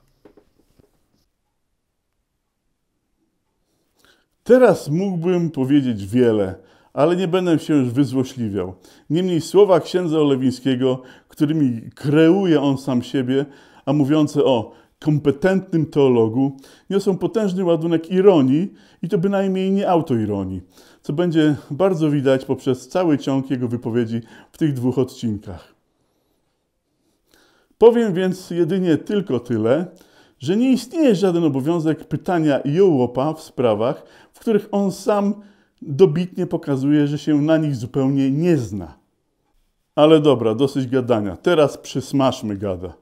Teraz mógłbym powiedzieć wiele, ale nie będę się już wyzłośliwiał. Niemniej słowa księdza Olewińskiego, którymi kreuje on sam siebie, a mówiące o kompetentnym teologu, niosą potężny ładunek ironii i to bynajmniej nie autoironii co będzie bardzo widać poprzez cały ciąg jego wypowiedzi w tych dwóch odcinkach. Powiem więc jedynie tylko tyle, że nie istnieje żaden obowiązek pytania Jołopa w sprawach, w których on sam dobitnie pokazuje, że się na nich zupełnie nie zna. Ale dobra, dosyć gadania. Teraz przysmażmy gada.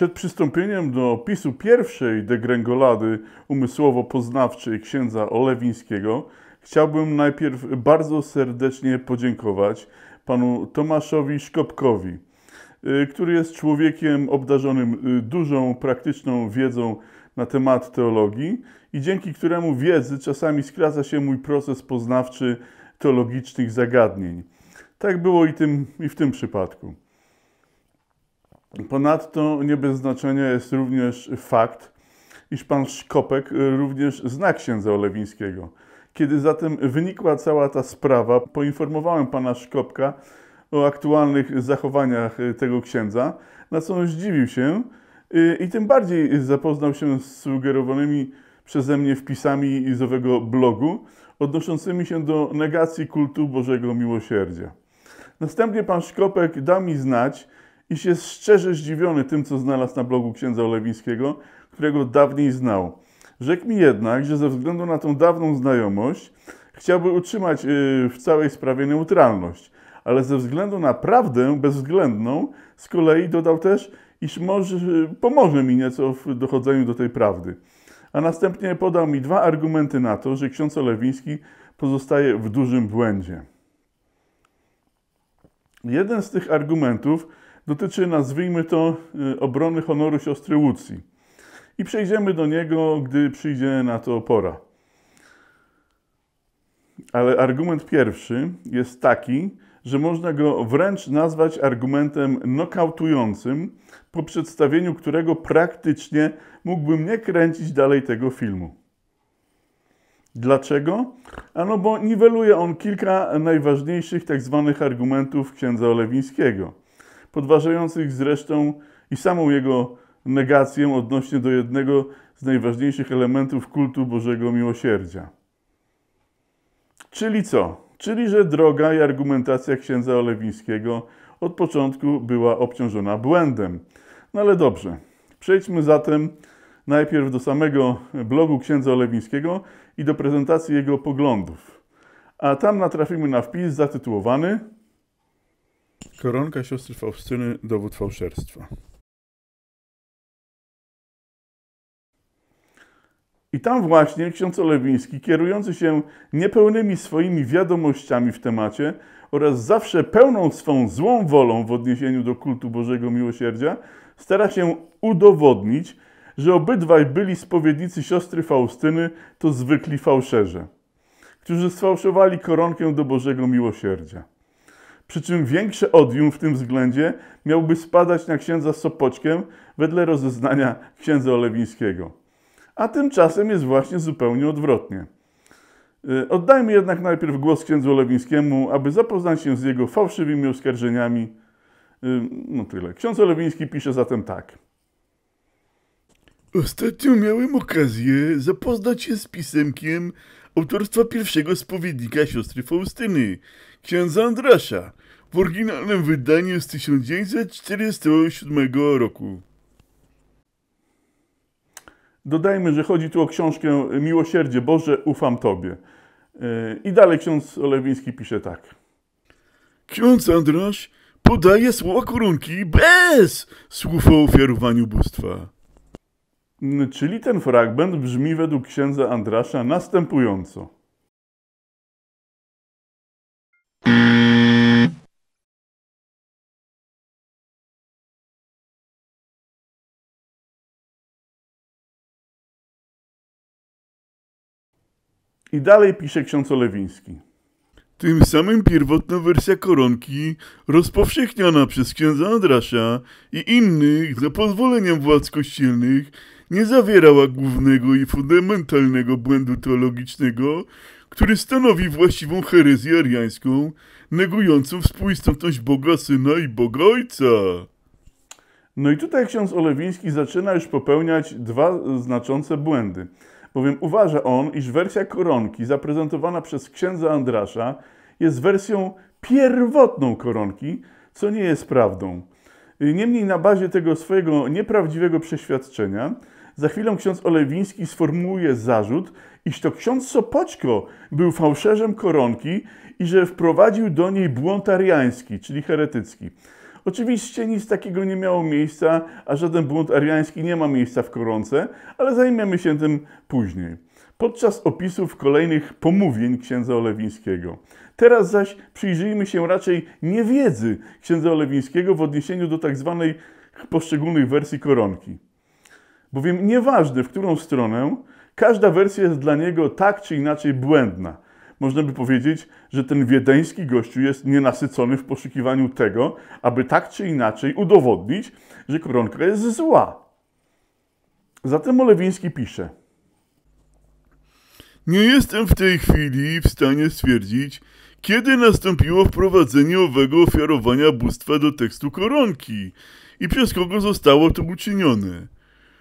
Przed przystąpieniem do opisu pierwszej degrengolady umysłowo-poznawczej księdza Olewińskiego chciałbym najpierw bardzo serdecznie podziękować panu Tomaszowi Szkopkowi, y, który jest człowiekiem obdarzonym y, dużą praktyczną wiedzą na temat teologii i dzięki któremu wiedzy czasami skraca się mój proces poznawczy teologicznych zagadnień. Tak było i, tym, i w tym przypadku. Ponadto nie bez znaczenia jest również fakt, iż pan Szkopek również zna księdza Olewińskiego. Kiedy zatem wynikła cała ta sprawa, poinformowałem pana Szkopka o aktualnych zachowaniach tego księdza, na co on zdziwił się y, i tym bardziej zapoznał się z sugerowanymi przeze mnie wpisami z owego blogu odnoszącymi się do negacji kultu Bożego Miłosierdzia. Następnie pan Szkopek dał mi znać, iż jest szczerze zdziwiony tym, co znalazł na blogu księdza Olewińskiego, którego dawniej znał. Rzekł mi jednak, że ze względu na tą dawną znajomość chciałby utrzymać y, w całej sprawie neutralność, ale ze względu na prawdę bezwzględną z kolei dodał też, iż może, pomoże mi nieco w dochodzeniu do tej prawdy. A następnie podał mi dwa argumenty na to, że ksiądz Olewiński pozostaje w dużym błędzie. Jeden z tych argumentów dotyczy, nazwijmy to, y, obrony honoru siostry Łucji. I przejdziemy do niego, gdy przyjdzie na to pora. Ale argument pierwszy jest taki, że można go wręcz nazwać argumentem nokautującym, po przedstawieniu którego praktycznie mógłbym nie kręcić dalej tego filmu. Dlaczego? Ano bo niweluje on kilka najważniejszych tak zwanych argumentów księdza Olewińskiego podważających zresztą i samą jego negację odnośnie do jednego z najważniejszych elementów kultu Bożego Miłosierdzia. Czyli co? Czyli, że droga i argumentacja księdza Olewińskiego od początku była obciążona błędem. No ale dobrze. Przejdźmy zatem najpierw do samego blogu księdza Olewińskiego i do prezentacji jego poglądów. A tam natrafimy na wpis zatytułowany Koronka siostry Faustyny, dowód fałszerstwa. I tam właśnie ksiądz Olewiński, kierujący się niepełnymi swoimi wiadomościami w temacie oraz zawsze pełną swą złą wolą w odniesieniu do kultu Bożego Miłosierdzia, stara się udowodnić, że obydwaj byli spowiednicy siostry Faustyny to zwykli fałszerze, którzy sfałszowali koronkę do Bożego Miłosierdzia. Przy czym większe odium w tym względzie miałby spadać na księdza Sopoczkę wedle rozeznania księdza Olewińskiego. A tymczasem jest właśnie zupełnie odwrotnie. Y, oddajmy jednak najpierw głos księdzu Olewińskiemu, aby zapoznać się z jego fałszywymi oskarżeniami. Y, no tyle. Ksiądz Olewiński pisze zatem tak. Ostatnio miałem okazję zapoznać się z pisemkiem autorstwa pierwszego spowiednika siostry Faustyny, księdza Andrasia w oryginalnym wydaniu z 1947 roku. Dodajmy, że chodzi tu o książkę Miłosierdzie Boże, ufam Tobie. E, I dalej ksiądz Olewiński pisze tak. Ksiądz Andrasz podaje słowa korunki bez słów o ofiarowaniu bóstwa. Czyli ten fragment brzmi według księdza Andrasza następująco. I dalej pisze ksiądz Olewiński. Tym samym pierwotna wersja koronki, rozpowszechniana przez księdza Andrasza i innych za pozwoleniem władz kościelnych, nie zawierała głównego i fundamentalnego błędu teologicznego, który stanowi właściwą herezję ariańską, negującą współistotność Boga Syna i Boga Ojca. No i tutaj ksiądz Olewiński zaczyna już popełniać dwa znaczące błędy bowiem uważa on, iż wersja koronki zaprezentowana przez księdza Andrasza jest wersją pierwotną koronki, co nie jest prawdą. Niemniej na bazie tego swojego nieprawdziwego przeświadczenia za chwilę ksiądz Olewiński sformułuje zarzut, iż to ksiądz Sopoćko był fałszerzem koronki i że wprowadził do niej błąd ariański, czyli heretycki. Oczywiście nic takiego nie miało miejsca, a żaden błąd ariański nie ma miejsca w koronce, ale zajmiemy się tym później. Podczas opisów kolejnych pomówień księdza Olewińskiego. Teraz zaś przyjrzyjmy się raczej niewiedzy księdza Olewińskiego w odniesieniu do tak zwanej poszczególnych wersji koronki. Bowiem nieważne w którą stronę, każda wersja jest dla niego tak czy inaczej błędna – można by powiedzieć, że ten wiedeński gościu jest nienasycony w poszukiwaniu tego, aby tak czy inaczej udowodnić, że koronka jest zła. Zatem Olewiński pisze. Nie jestem w tej chwili w stanie stwierdzić, kiedy nastąpiło wprowadzenie owego ofiarowania bóstwa do tekstu koronki i przez kogo zostało to uczynione.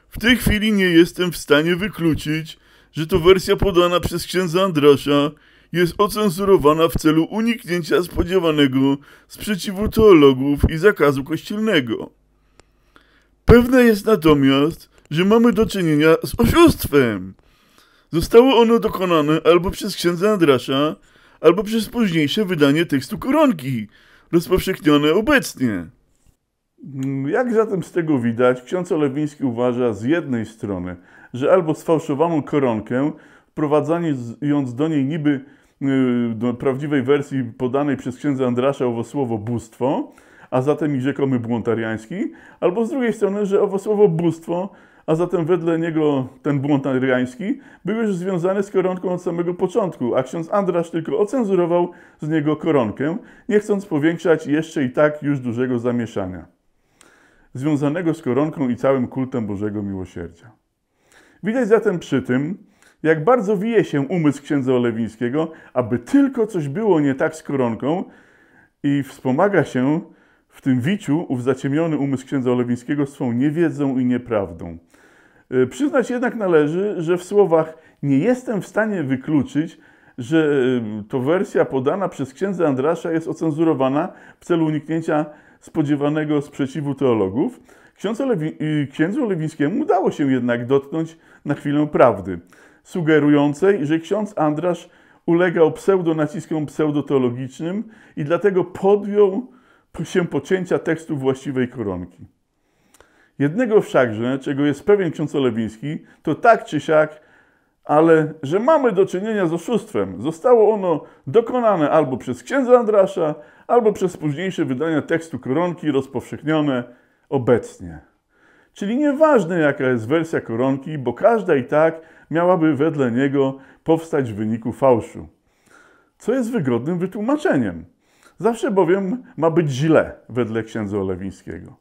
W tej chwili nie jestem w stanie wykluczyć, że to wersja podana przez księdza Andrasza jest ocenzurowana w celu uniknięcia spodziewanego sprzeciwu teologów i zakazu kościelnego. Pewne jest natomiast, że mamy do czynienia z oszustwem. Zostało ono dokonane albo przez księdza Andrasza, albo przez późniejsze wydanie tekstu koronki, rozpowszechnione obecnie. Jak zatem z tego widać, ksiądz Olewiński uważa z jednej strony, że albo sfałszowaną koronkę, wprowadzając do niej niby Y, prawdziwej wersji podanej przez księdza Andrasza owo słowo bóstwo, a zatem i rzekomy błąd ariański, albo z drugiej strony, że owo słowo bóstwo, a zatem wedle niego ten błąd ariański był już związany z koronką od samego początku, a ksiądz Andrasz tylko ocenzurował z niego koronkę, nie chcąc powiększać jeszcze i tak już dużego zamieszania, związanego z koronką i całym kultem Bożego Miłosierdzia. Widać zatem przy tym, jak bardzo wije się umysł księdza Olewińskiego, aby tylko coś było nie tak z koronką i wspomaga się w tym wiciu ów zaciemniony umysł księdza Olewińskiego swą niewiedzą i nieprawdą. E, przyznać jednak należy, że w słowach nie jestem w stanie wykluczyć, że e, to wersja podana przez księdza Andrasza jest ocenzurowana w celu uniknięcia spodziewanego sprzeciwu teologów. Księdzu, Lewi Lewińskiemu udało się jednak dotknąć na chwilę prawdy sugerującej, że ksiądz Andrasz ulegał pseudonaciskom pseudoteologicznym i dlatego podjął się pocięcia tekstu właściwej koronki. Jednego wszakże, czego jest pewien ksiądz Olewiński, to tak czy siak, ale że mamy do czynienia z oszustwem. Zostało ono dokonane albo przez księdza Andrasza, albo przez późniejsze wydania tekstu koronki rozpowszechnione obecnie. Czyli nieważne jaka jest wersja koronki, bo każda i tak miałaby wedle niego powstać w wyniku fałszu. Co jest wygodnym wytłumaczeniem. Zawsze bowiem ma być źle wedle księdza Olewińskiego.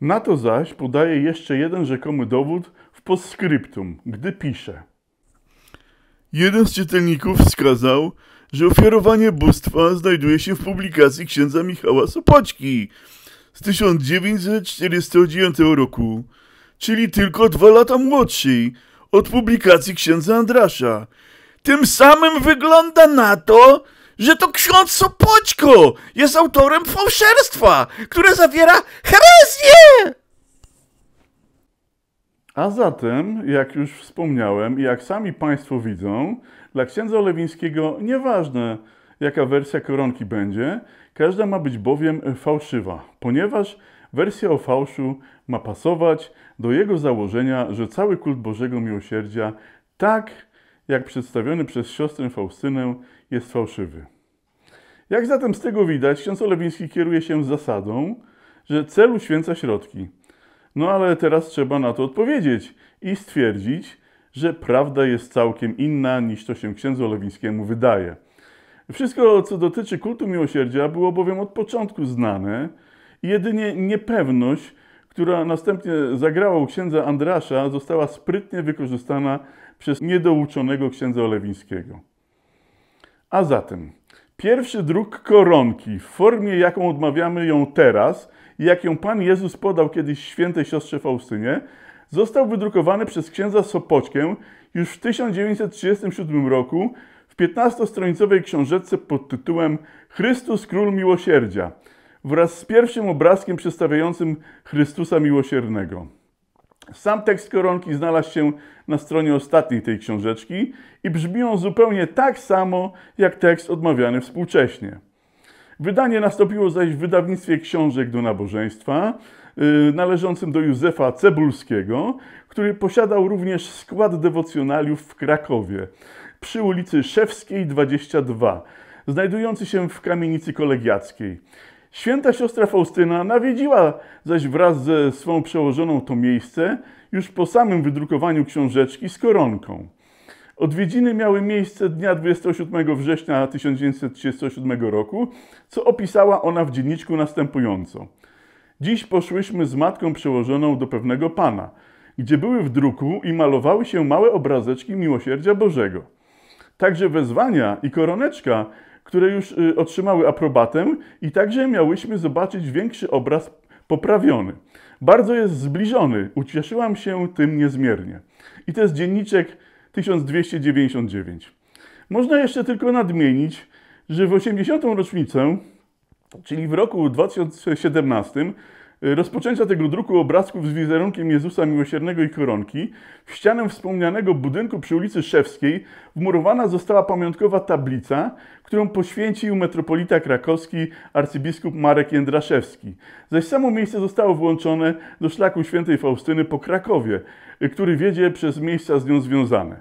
Na to zaś podaje jeszcze jeden rzekomy dowód w postscriptum, gdy pisze. Jeden z czytelników wskazał, że ofiarowanie bóstwa znajduje się w publikacji księdza Michała Sopoćki – z 1949 roku, czyli tylko dwa lata młodszy od publikacji księdza Andrasza. Tym samym wygląda na to, że to ksiądz Sopoćko jest autorem fałszerstwa, które zawiera herezję! A zatem, jak już wspomniałem i jak sami Państwo widzą, dla księdza Lewińskiego nieważne, jaka wersja koronki będzie, Każda ma być bowiem fałszywa, ponieważ wersja o fałszu ma pasować do jego założenia, że cały kult Bożego Miłosierdzia, tak jak przedstawiony przez siostrę Faustynę, jest fałszywy. Jak zatem z tego widać, ksiądz Olewiński kieruje się zasadą, że celu uświęca środki. No ale teraz trzeba na to odpowiedzieć i stwierdzić, że prawda jest całkiem inna niż to się księdzu Olewińskiemu wydaje. Wszystko, co dotyczy kultu miłosierdzia, było bowiem od początku znane. Jedynie niepewność, która następnie zagrała u księdza Andrasza, została sprytnie wykorzystana przez niedouczonego księdza Olewińskiego. A zatem, pierwszy druk koronki, w formie jaką odmawiamy ją teraz, jak ją Pan Jezus podał kiedyś świętej siostrze Faustynie, został wydrukowany przez księdza Sopoczkę już w 1937 roku 15-stronicowej książeczce pod tytułem Chrystus Król Miłosierdzia wraz z pierwszym obrazkiem przedstawiającym Chrystusa Miłosiernego. Sam tekst koronki znalazł się na stronie ostatniej tej książeczki i brzmi on zupełnie tak samo jak tekst odmawiany współcześnie. Wydanie nastąpiło zaś w wydawnictwie książek do nabożeństwa y, należącym do Józefa Cebulskiego, który posiadał również skład dewocjonaliów w Krakowie przy ulicy Szewskiej 22, znajdujący się w kamienicy kolegiackiej. Święta siostra Faustyna nawiedziła zaś wraz ze swą przełożoną to miejsce już po samym wydrukowaniu książeczki z koronką. Odwiedziny miały miejsce dnia 27 września 1937 roku, co opisała ona w dzienniczku następująco. Dziś poszłyśmy z matką przełożoną do pewnego pana, gdzie były w druku i malowały się małe obrazeczki miłosierdzia Bożego także wezwania i koroneczka, które już y, otrzymały aprobatę i także miałyśmy zobaczyć większy obraz poprawiony. Bardzo jest zbliżony, ucieszyłam się tym niezmiernie. I to jest dzienniczek 1299. Można jeszcze tylko nadmienić, że w 80. rocznicę, czyli w roku 2017, Y, rozpoczęcia tego druku obrazków z wizerunkiem Jezusa Miłosiernego i koronki, w ścianę wspomnianego budynku przy ulicy Szewskiej wmurowana została pamiątkowa tablica, którą poświęcił metropolita krakowski arcybiskup Marek Jędraszewski. Zaś samo miejsce zostało włączone do szlaku świętej Faustyny po Krakowie, y, który wiedzie przez miejsca z nią związane.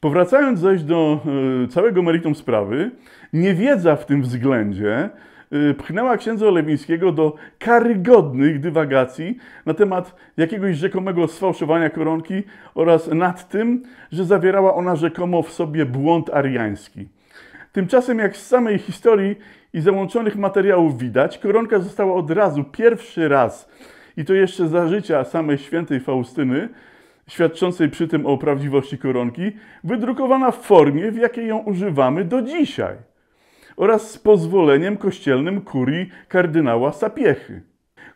Powracając zaś do y, całego meritum sprawy, niewiedza w tym względzie Y, pchnęła księdza Olewińskiego do karygodnych dywagacji na temat jakiegoś rzekomego sfałszowania koronki oraz nad tym, że zawierała ona rzekomo w sobie błąd ariański. Tymczasem jak z samej historii i załączonych materiałów widać, koronka została od razu, pierwszy raz, i to jeszcze za życia samej świętej Faustyny, świadczącej przy tym o prawdziwości koronki, wydrukowana w formie, w jakiej ją używamy do dzisiaj oraz z pozwoleniem kościelnym kurii kardynała Sapiechy,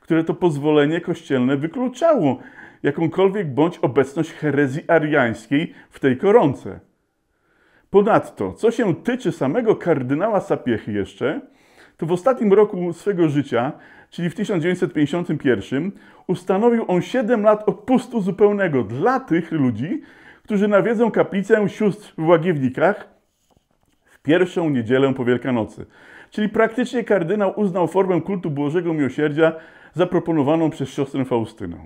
które to pozwolenie kościelne wykluczało jakąkolwiek bądź obecność herezji ariańskiej w tej koronce. Ponadto, co się tyczy samego kardynała Sapiechy jeszcze, to w ostatnim roku swego życia, czyli w 1951, ustanowił on 7 lat odpustu zupełnego dla tych ludzi, którzy nawiedzą kaplicę sióstr w Łagiewnikach pierwszą niedzielę po Wielkanocy. Czyli praktycznie kardynał uznał formę kultu Bożego Miłosierdzia zaproponowaną przez siostrę Faustynę.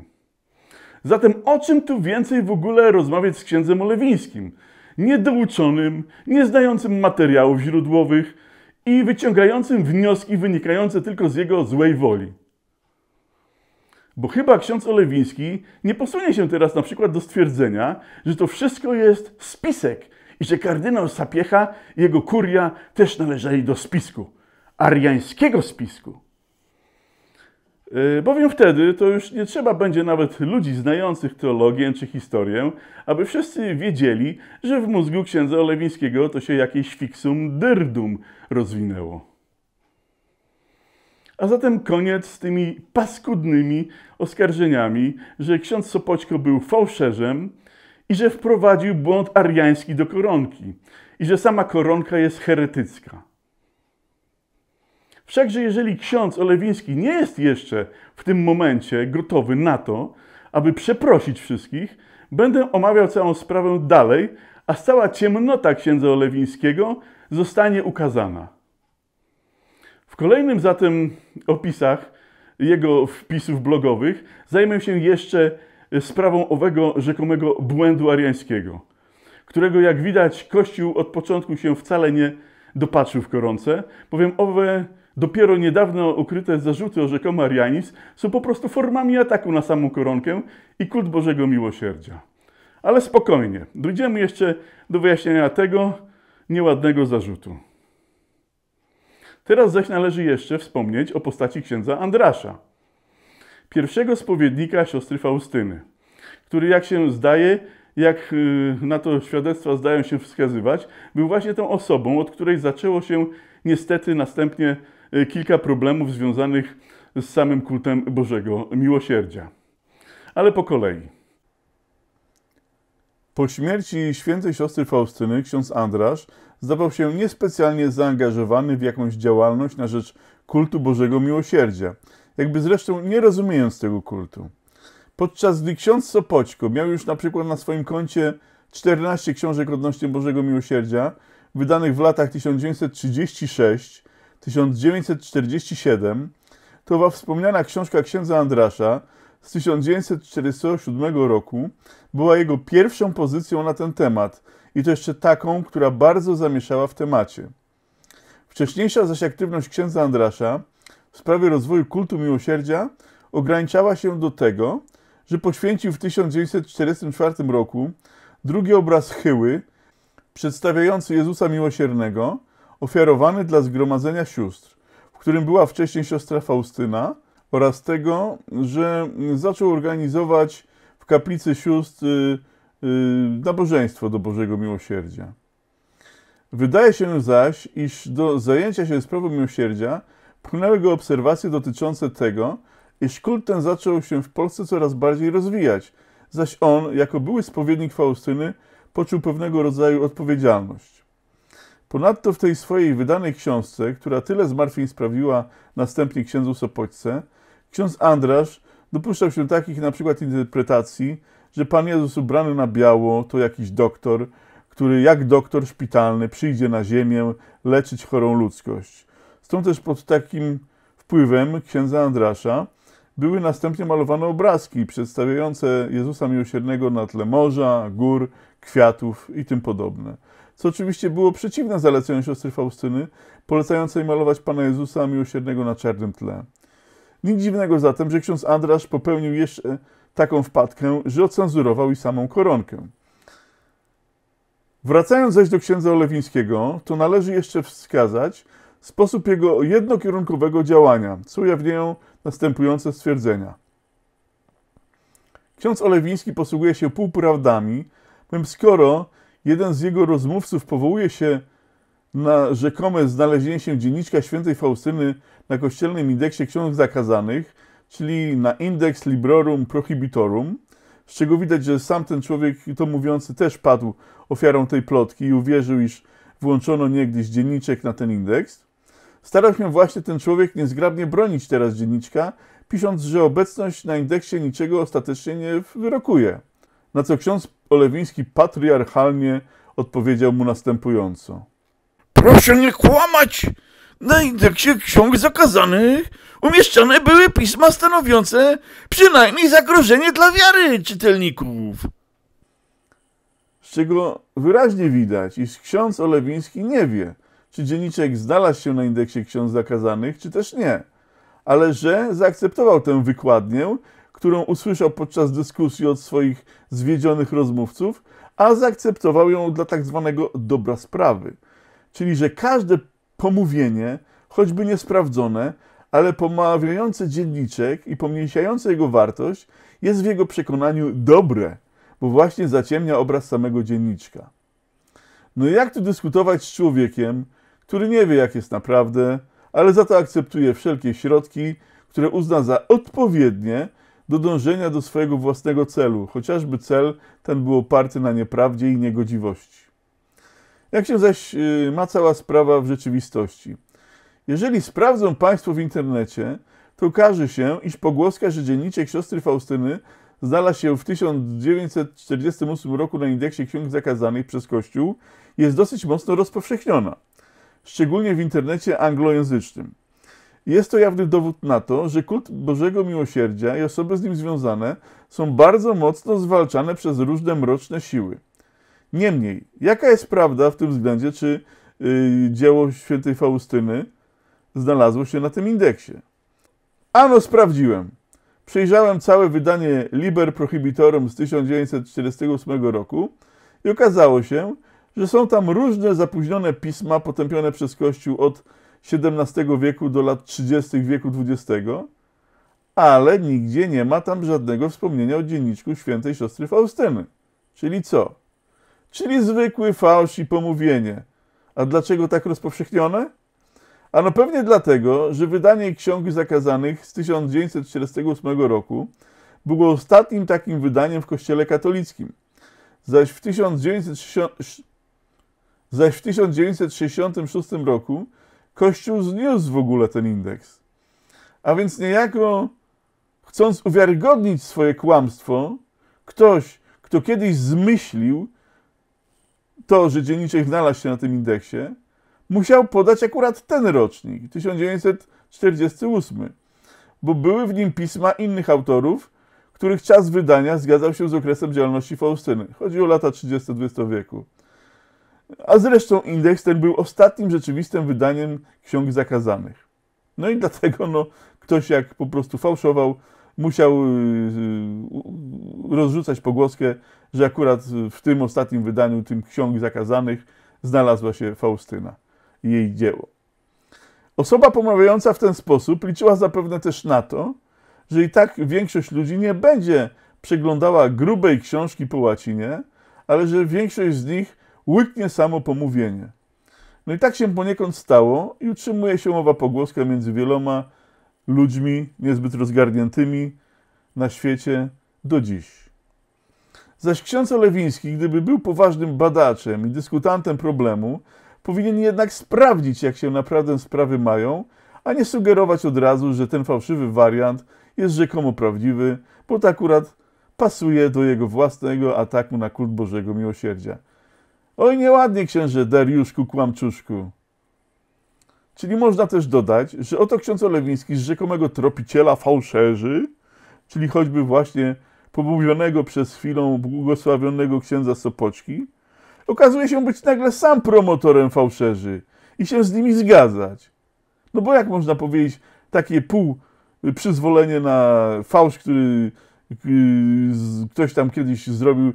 Zatem o czym tu więcej w ogóle rozmawiać z księdzem Olewińskim? Niedouczonym, nieznającym materiałów źródłowych i wyciągającym wnioski wynikające tylko z jego złej woli. Bo chyba ksiądz Olewiński nie posunie się teraz na przykład do stwierdzenia, że to wszystko jest spisek i że kardynał Sapiecha i jego kuria też należeli do spisku, ariańskiego spisku. Y, bowiem wtedy to już nie trzeba będzie nawet ludzi znających teologię czy historię, aby wszyscy wiedzieli, że w mózgu księdza Olewińskiego to się jakieś fixum dyrdum rozwinęło. A zatem koniec z tymi paskudnymi oskarżeniami, że ksiądz Sopoćko był fałszerzem, i że wprowadził błąd ariański do koronki i że sama koronka jest heretycka. Wszakże jeżeli ksiądz Olewiński nie jest jeszcze w tym momencie gotowy na to, aby przeprosić wszystkich, będę omawiał całą sprawę dalej, a cała ciemnota księdza Olewińskiego zostanie ukazana. W kolejnym zatem opisach jego wpisów blogowych zajmę się jeszcze Y, sprawą owego rzekomego błędu ariańskiego, którego jak widać Kościół od początku się wcale nie dopatrzył w koronce, bowiem owe dopiero niedawno ukryte zarzuty o rzekomy arianizm są po prostu formami ataku na samą koronkę i kult Bożego Miłosierdzia. Ale spokojnie, dojdziemy jeszcze do wyjaśnienia tego nieładnego zarzutu. Teraz zaś należy jeszcze wspomnieć o postaci księdza Andrasza – pierwszego spowiednika siostry Faustyny, który jak się zdaje, jak y, na to świadectwa zdają się wskazywać, był właśnie tą osobą, od której zaczęło się niestety następnie y, kilka problemów związanych z samym kultem Bożego Miłosierdzia. Ale po kolei. Po śmierci świętej siostry Faustyny ksiądz Andrasz zdawał się niespecjalnie zaangażowany w jakąś działalność na rzecz kultu Bożego Miłosierdzia, jakby zresztą nie rozumiejąc tego kultu. Podczas gdy ksiądz Sopoćko miał już na przykład na swoim koncie 14 książek odnośnie Bożego Miłosierdzia, wydanych w latach 1936-1947, to wa wspomniana książka księdza Andrasza z 1947 roku była jego pierwszą pozycją na ten temat i to jeszcze taką, która bardzo zamieszała w temacie. Wcześniejsza zaś aktywność księdza Andrasza w sprawie rozwoju kultu miłosierdzia ograniczała się do tego, że poświęcił w 1944 roku drugi obraz chyły przedstawiający Jezusa Miłosiernego, ofiarowany dla zgromadzenia sióstr, w którym była wcześniej siostra Faustyna, oraz tego, że zaczął organizować w kaplicy sióstr y, y, nabożeństwo do Bożego Miłosierdzia. Wydaje się zaś, iż do zajęcia się sprawą miłosierdzia Wpłynęły go obserwacje dotyczące tego, iż kult ten zaczął się w Polsce coraz bardziej rozwijać, zaś on, jako były spowiednik Faustyny, poczuł pewnego rodzaju odpowiedzialność. Ponadto w tej swojej wydanej książce, która tyle zmartwień sprawiła następnie księdzu Sopoćce, ksiądz Andrasz dopuszczał się takich na przykład interpretacji, że Pan Jezus ubrany na biało to jakiś doktor, który jak doktor szpitalny przyjdzie na ziemię leczyć chorą ludzkość. Stąd też pod takim wpływem księdza Andrasza były następnie malowane obrazki przedstawiające Jezusa Miłosiernego na tle morza, gór, kwiatów i tym podobne. Co oczywiście było przeciwne zaleceniu siostry Faustyny, polecającej malować Pana Jezusa Miłosiernego na czarnym tle. Nic dziwnego zatem, że ksiądz Andrasz popełnił jeszcze taką wpadkę, że ocenzurował i samą koronkę. Wracając zaś do księdza Olewińskiego, to należy jeszcze wskazać, sposób jego jednokierunkowego działania, co ujawniają następujące stwierdzenia. Ksiądz Olewiński posługuje się półprawdami, bowiem skoro jeden z jego rozmówców powołuje się na rzekome znalezienie się dzienniczka świętej Faustyny na kościelnym indeksie ksiąg zakazanych, czyli na indeks Librorum Prohibitorum, z czego widać, że sam ten człowiek, to mówiący, też padł ofiarą tej plotki i uwierzył, iż włączono niegdyś dzienniczek na ten indeks, Starał się właśnie ten człowiek niezgrabnie bronić teraz dzienniczka, pisząc, że obecność na indeksie niczego ostatecznie nie wyrokuje. Na co ksiądz Olewiński patriarchalnie odpowiedział mu następująco. Proszę nie kłamać! Na indeksie ksiąg zakazanych umieszczane były pisma stanowiące przynajmniej zagrożenie dla wiary czytelników. Z czego wyraźnie widać, iż ksiądz Olewiński nie wie, czy dzienniczek znalazł się na indeksie ksiąg zakazanych, czy też nie, ale że zaakceptował tę wykładnię, którą usłyszał podczas dyskusji od swoich zwiedzionych rozmówców, a zaakceptował ją dla tak zwanego dobra sprawy. Czyli, że każde pomówienie, choćby niesprawdzone, ale pomawiające dzienniczek i pomniejszające jego wartość, jest w jego przekonaniu dobre, bo właśnie zaciemnia obraz samego dzienniczka. No i jak tu dyskutować z człowiekiem, który nie wie, jak jest naprawdę, ale za to akceptuje wszelkie środki, które uzna za odpowiednie do dążenia do swojego własnego celu, chociażby cel ten był oparty na nieprawdzie i niegodziwości. Jak się zaś y, ma cała sprawa w rzeczywistości? Jeżeli sprawdzą Państwo w internecie, to okaże się, iż pogłoska, że dzienniczek siostry Faustyny znalazł się w 1948 roku na indeksie ksiąg zakazanych przez Kościół, jest dosyć mocno rozpowszechniona szczególnie w internecie anglojęzycznym. Jest to jawny dowód na to, że kult Bożego Miłosierdzia i osoby z nim związane są bardzo mocno zwalczane przez różne mroczne siły. Niemniej, jaka jest prawda w tym względzie, czy yy, dzieło świętej Faustyny znalazło się na tym indeksie? Ano sprawdziłem. Przejrzałem całe wydanie Liber Prohibitorum z 1948 roku i okazało się, że są tam różne zapóźnione pisma potępione przez Kościół od XVII wieku do lat 30. wieku XX, ale nigdzie nie ma tam żadnego wspomnienia o dzienniczku świętej siostry Faustyny. Czyli co? Czyli zwykły fałsz i pomówienie. A dlaczego tak rozpowszechnione? Ano pewnie dlatego, że wydanie Ksiąg Zakazanych z 1948 roku było ostatnim takim wydaniem w Kościele katolickim. Zaś w 1960, Zaś w 1966 roku Kościół zniósł w ogóle ten indeks. A więc niejako chcąc uwiarygodnić swoje kłamstwo, ktoś, kto kiedyś zmyślił to, że dzienniczek znalazł się na tym indeksie, musiał podać akurat ten rocznik, 1948, bo były w nim pisma innych autorów, których czas wydania zgadzał się z okresem działalności Faustyny. Chodzi o lata 30 XX wieku. A zresztą indeks ten był ostatnim rzeczywistym wydaniem ksiąg zakazanych. No i dlatego no, ktoś jak po prostu fałszował, musiał y, y, rozrzucać pogłoskę, że akurat w tym ostatnim wydaniu, tym ksiąg zakazanych, znalazła się Faustyna i jej dzieło. Osoba pomawiająca w ten sposób liczyła zapewne też na to, że i tak większość ludzi nie będzie przeglądała grubej książki po łacinie, ale że większość z nich łyknie samo pomówienie. No i tak się poniekąd stało i utrzymuje się owa pogłoska między wieloma ludźmi niezbyt rozgarniętymi na świecie do dziś. Zaś ksiądz Olewiński, gdyby był poważnym badaczem i dyskutantem problemu, powinien jednak sprawdzić, jak się naprawdę sprawy mają, a nie sugerować od razu, że ten fałszywy wariant jest rzekomo prawdziwy, bo to akurat pasuje do jego własnego ataku na kult Bożego Miłosierdzia. Oj, nieładnie, księże Dariuszku Kłamczuszku. Czyli można też dodać, że oto ksiądz Olewiński z rzekomego tropiciela fałszerzy, czyli choćby właśnie pobłowionego przez chwilę błogosławionego księdza Sopoczki, okazuje się być nagle sam promotorem fałszerzy i się z nimi zgadzać. No bo jak można powiedzieć takie pół przyzwolenie na fałsz, który y, ktoś tam kiedyś zrobił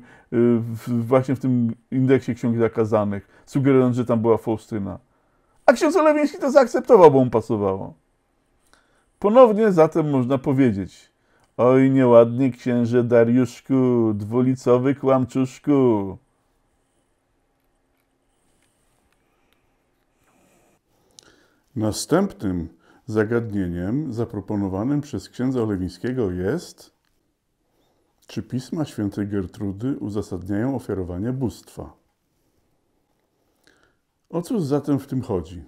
właśnie w tym indeksie ksiąg zakazanych, sugerując, że tam była Faustyna. A ksiądz Olewiński to zaakceptował, bo mu pasowało. Ponownie zatem można powiedzieć, oj nieładny księże Dariuszku, dwulicowy kłamczuszku. Następnym zagadnieniem zaproponowanym przez księdza Olewińskiego jest czy pisma świętej Gertrudy uzasadniają ofiarowanie bóstwa? O cóż zatem w tym chodzi?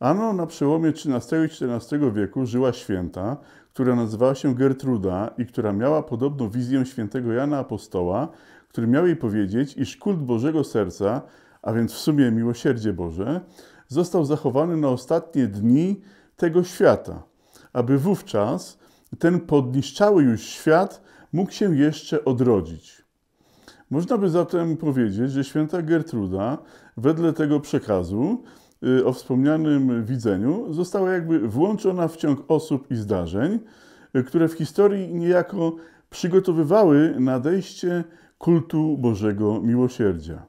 Ano na przełomie XIII i XIV wieku żyła święta, która nazywała się Gertruda i która miała podobną wizję świętego Jana Apostoła, który miał jej powiedzieć, iż kult Bożego Serca, a więc w sumie miłosierdzie Boże, został zachowany na ostatnie dni tego świata, aby wówczas ten podniszczały już świat mógł się jeszcze odrodzić. Można by zatem powiedzieć, że święta Gertruda, wedle tego przekazu y, o wspomnianym widzeniu, została jakby włączona w ciąg osób i zdarzeń, y, które w historii niejako przygotowywały nadejście kultu Bożego Miłosierdzia.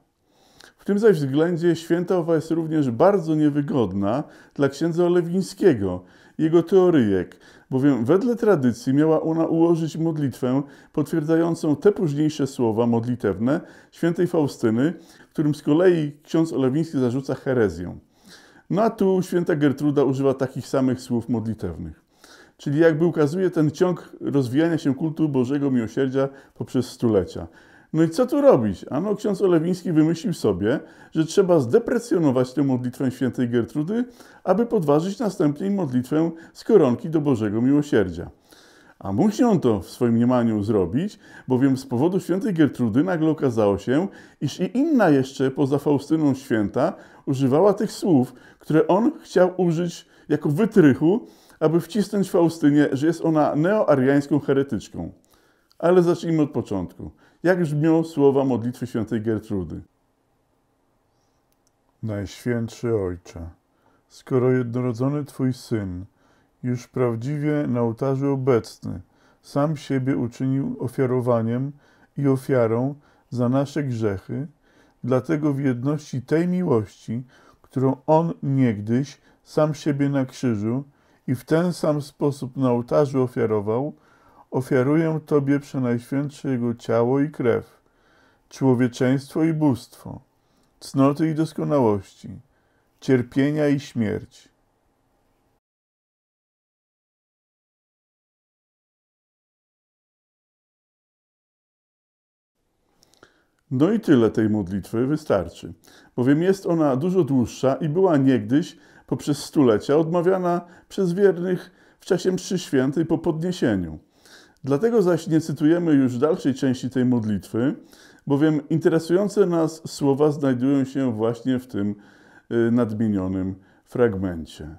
W tym zaś względzie święta owa jest również bardzo niewygodna dla księdza Lewińskiego, jego teoryjek, bowiem wedle tradycji miała ona ułożyć modlitwę potwierdzającą te późniejsze słowa modlitewne świętej Faustyny, którym z kolei ksiądz Olewiński zarzuca herezję. No a tu święta Gertruda używa takich samych słów modlitewnych. Czyli jakby ukazuje ten ciąg rozwijania się kultu Bożego Miłosierdzia poprzez stulecia. No i co tu robić? Ano ksiądz Olewiński wymyślił sobie, że trzeba zdeprecjonować tę modlitwę świętej Gertrudy, aby podważyć następnie modlitwę z koronki do Bożego Miłosierdzia. A musi on to w swoim mniemaniu zrobić, bowiem z powodu świętej Gertrudy nagle okazało się, iż i inna jeszcze poza Faustyną święta używała tych słów, które on chciał użyć jako wytrychu, aby wcisnąć Faustynie, że jest ona neoariańską heretyczką. Ale zacznijmy od początku. Jak brzmią słowa modlitwy świętej Gertrudy? Najświętszy Ojcze, skoro jednorodzony Twój Syn, już prawdziwie na ołtarzu obecny, sam siebie uczynił ofiarowaniem i ofiarą za nasze grzechy, dlatego w jedności tej miłości, którą On niegdyś sam siebie na krzyżu i w ten sam sposób na ołtarzu ofiarował, ofiaruję Tobie, Przenajświętsze, Jego ciało i krew, człowieczeństwo i bóstwo, cnoty i doskonałości, cierpienia i śmierć. No i tyle tej modlitwy wystarczy, bowiem jest ona dużo dłuższa i była niegdyś poprzez stulecia odmawiana przez wiernych w czasie mszy świętej po podniesieniu. Dlatego zaś nie cytujemy już dalszej części tej modlitwy, bowiem interesujące nas słowa znajdują się właśnie w tym y, nadmienionym fragmencie.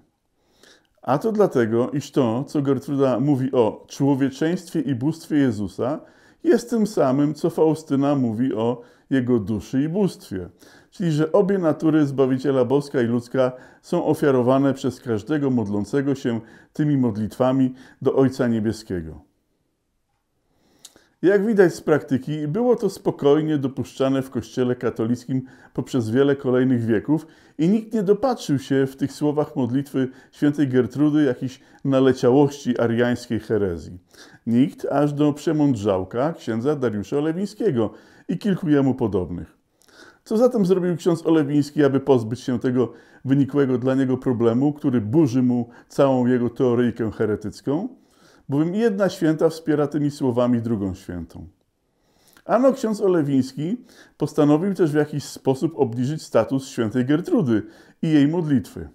A to dlatego, iż to, co Gertruda mówi o człowieczeństwie i bóstwie Jezusa, jest tym samym, co Faustyna mówi o jego duszy i bóstwie. Czyli, że obie natury Zbawiciela Boska i ludzka są ofiarowane przez każdego modlącego się tymi modlitwami do Ojca Niebieskiego. Jak widać z praktyki, było to spokojnie dopuszczane w Kościele katolickim poprzez wiele kolejnych wieków i nikt nie dopatrzył się w tych słowach modlitwy świętej Gertrudy jakiejś naleciałości ariańskiej herezji. Nikt aż do przemądrzałka księdza Dariusza Olewińskiego i kilku jemu podobnych. Co zatem zrobił ksiądz Olewiński, aby pozbyć się tego wynikłego dla niego problemu, który burzy mu całą jego teoryjkę heretycką? bowiem jedna święta wspiera tymi słowami drugą świętą. Ano ksiądz Olewiński postanowił też w jakiś sposób obniżyć status świętej Gertrudy i jej modlitwy.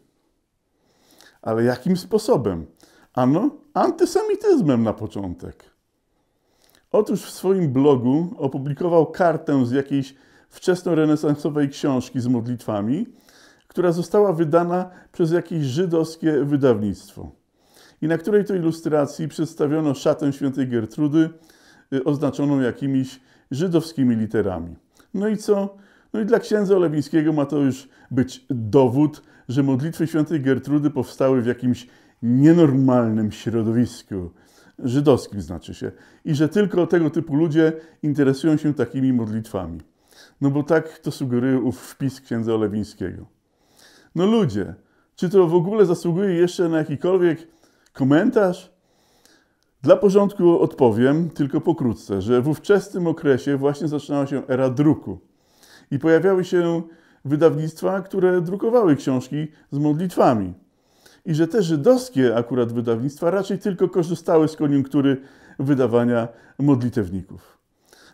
Ale jakim sposobem? Ano antysemityzmem na początek. Otóż w swoim blogu opublikował kartę z jakiejś wczesnorenesansowej książki z modlitwami, która została wydana przez jakieś żydowskie wydawnictwo i na której to ilustracji przedstawiono szatę świętej Gertrudy y, oznaczoną jakimiś żydowskimi literami. No i co? No i dla księdza Olewińskiego ma to już być dowód, że modlitwy świętej Gertrudy powstały w jakimś nienormalnym środowisku, żydowskim znaczy się, i że tylko tego typu ludzie interesują się takimi modlitwami. No bo tak to sugeruje ów wpis księdza Olewińskiego. No ludzie, czy to w ogóle zasługuje jeszcze na jakikolwiek Komentarz? Dla porządku odpowiem tylko pokrótce, że w ówczesnym okresie właśnie zaczynała się era druku i pojawiały się wydawnictwa, które drukowały książki z modlitwami. I że te żydowskie akurat wydawnictwa raczej tylko korzystały z koniunktury wydawania modlitewników.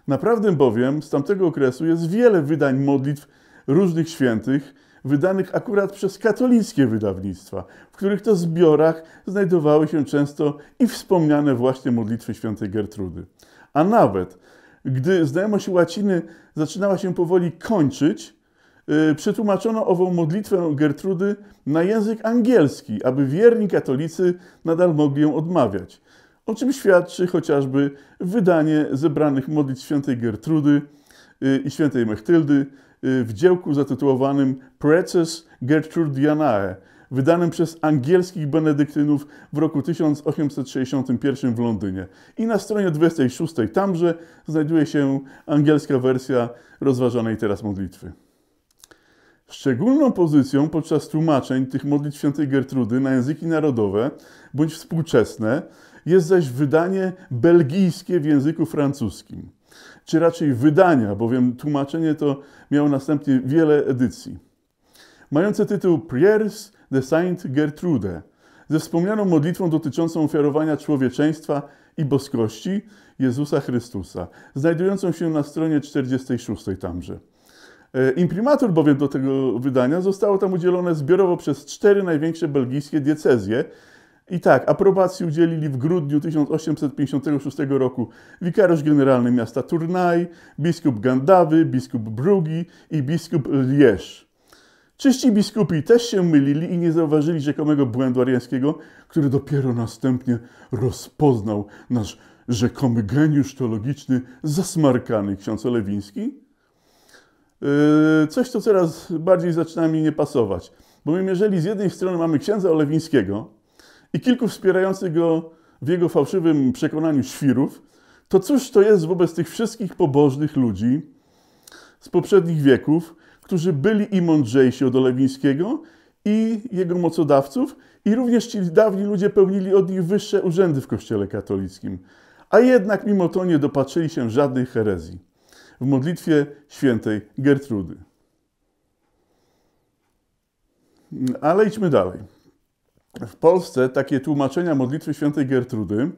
Naprawdę bowiem z tamtego okresu jest wiele wydań modlitw różnych świętych, wydanych akurat przez katolickie wydawnictwa, w których to zbiorach znajdowały się często i wspomniane właśnie modlitwy świętej Gertrudy. A nawet gdy znajomość łaciny zaczynała się powoli kończyć, y, przetłumaczono ową modlitwę Gertrudy na język angielski, aby wierni katolicy nadal mogli ją odmawiać. O czym świadczy chociażby wydanie zebranych modlitw świętej Gertrudy y, i świętej Mechtyldy Y, w dziełku zatytułowanym Preces Gertrudianae, wydanym przez angielskich benedyktynów w roku 1861 w Londynie. I na stronie 26 tamże znajduje się angielska wersja rozważanej teraz modlitwy. Szczególną pozycją podczas tłumaczeń tych modlitw świętej Gertrudy na języki narodowe bądź współczesne jest zaś wydanie belgijskie w języku francuskim czy raczej wydania, bowiem tłumaczenie to miało następnie wiele edycji. Mające tytuł Priers de Saint Gertrude, ze wspomnianą modlitwą dotyczącą ofiarowania człowieczeństwa i boskości Jezusa Chrystusa, znajdującą się na stronie 46 tamże. E, imprimatur bowiem do tego wydania zostało tam udzielone zbiorowo przez cztery największe belgijskie diecezje, i tak, aprobacji udzielili w grudniu 1856 roku wikariusz generalny miasta Tournai, biskup Gandawy, biskup Brugi i biskup Liège. Czyści biskupi też się mylili i nie zauważyli rzekomego błędu ariańskiego, który dopiero następnie rozpoznał nasz rzekomy geniusz teologiczny zasmarkany ksiądz Olewiński. Yy, coś, co coraz bardziej zaczyna mi nie pasować. Bo jeżeli z jednej strony mamy księdza Olewińskiego, i kilku wspierających go w jego fałszywym przekonaniu świrów, to cóż to jest wobec tych wszystkich pobożnych ludzi z poprzednich wieków, którzy byli i mądrzejsi od Olewińskiego i jego mocodawców, i również ci dawni ludzie pełnili od nich wyższe urzędy w Kościele katolickim. A jednak mimo to nie dopatrzyli się żadnej herezji w modlitwie świętej Gertrudy. Ale idźmy dalej w Polsce takie tłumaczenia modlitwy świętej Gertrudy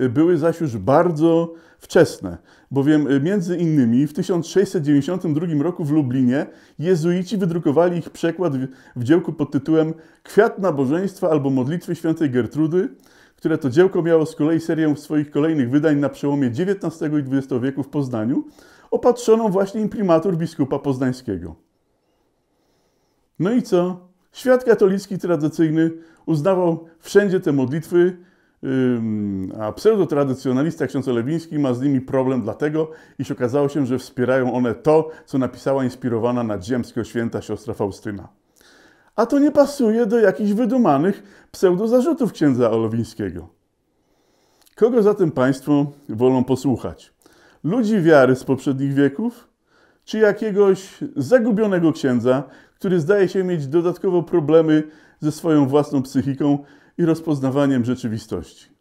y, były zaś już bardzo wczesne, bowiem y, między innymi w 1692 roku w Lublinie jezuici wydrukowali ich przekład w dziełku pod tytułem Kwiat nabożeństwa albo modlitwy świętej Gertrudy, które to dziełko miało z kolei serię swoich kolejnych wydań na przełomie XIX i XX wieku w Poznaniu, opatrzoną właśnie imprimatur biskupa poznańskiego. No i co? Świat katolicki tradycyjny uznawał wszędzie te modlitwy, a pseudotradycjonalista ksiądz Olewiński ma z nimi problem dlatego, iż okazało się, że wspierają one to, co napisała inspirowana nadziemskiego święta siostra Faustyna. A to nie pasuje do jakichś wydumanych pseudozarzutów księdza Olewińskiego. Kogo zatem Państwo wolą posłuchać? Ludzi wiary z poprzednich wieków? Czy jakiegoś zagubionego księdza, który zdaje się mieć dodatkowo problemy ze swoją własną psychiką i rozpoznawaniem rzeczywistości.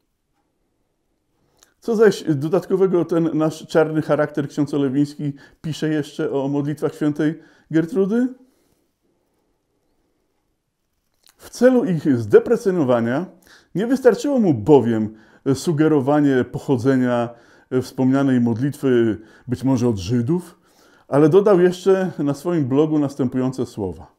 Co zaś dodatkowego ten nasz czarny charakter ksiądz Olewiński pisze jeszcze o modlitwach świętej Gertrudy? W celu ich zdeprecjonowania nie wystarczyło mu bowiem sugerowanie pochodzenia wspomnianej modlitwy być może od Żydów, ale dodał jeszcze na swoim blogu następujące słowa.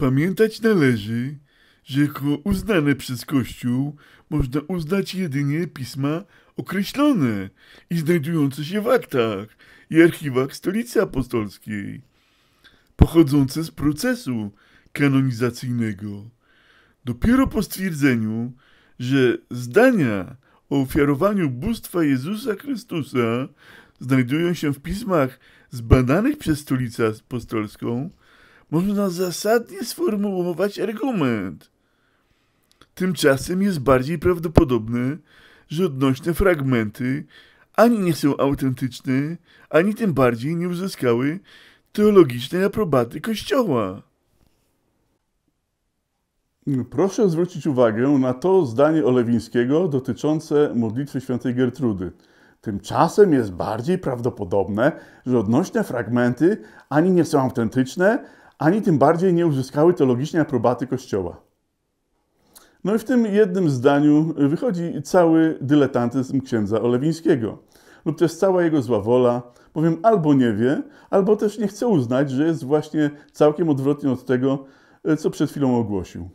Pamiętać należy, że jako uznane przez Kościół można uznać jedynie pisma określone i znajdujące się w aktach i archiwach Stolicy Apostolskiej, pochodzące z procesu kanonizacyjnego. Dopiero po stwierdzeniu, że zdania o ofiarowaniu bóstwa Jezusa Chrystusa znajdują się w pismach zbadanych przez Stolicę Apostolską, można zasadnie sformułować argument. Tymczasem jest bardziej prawdopodobne, że odnośne fragmenty ani nie są autentyczne, ani tym bardziej nie uzyskały teologicznej aprobaty Kościoła. Proszę zwrócić uwagę na to zdanie Olewińskiego dotyczące modlitwy świętej Gertrudy. Tymczasem jest bardziej prawdopodobne, że odnośne fragmenty ani nie są autentyczne, ani tym bardziej nie uzyskały logicznie aprobaty Kościoła. No i w tym jednym zdaniu wychodzi cały dyletantyzm księdza Olewińskiego, lub też cała jego zła wola, bowiem albo nie wie, albo też nie chce uznać, że jest właśnie całkiem odwrotnie od tego, co przed chwilą ogłosił.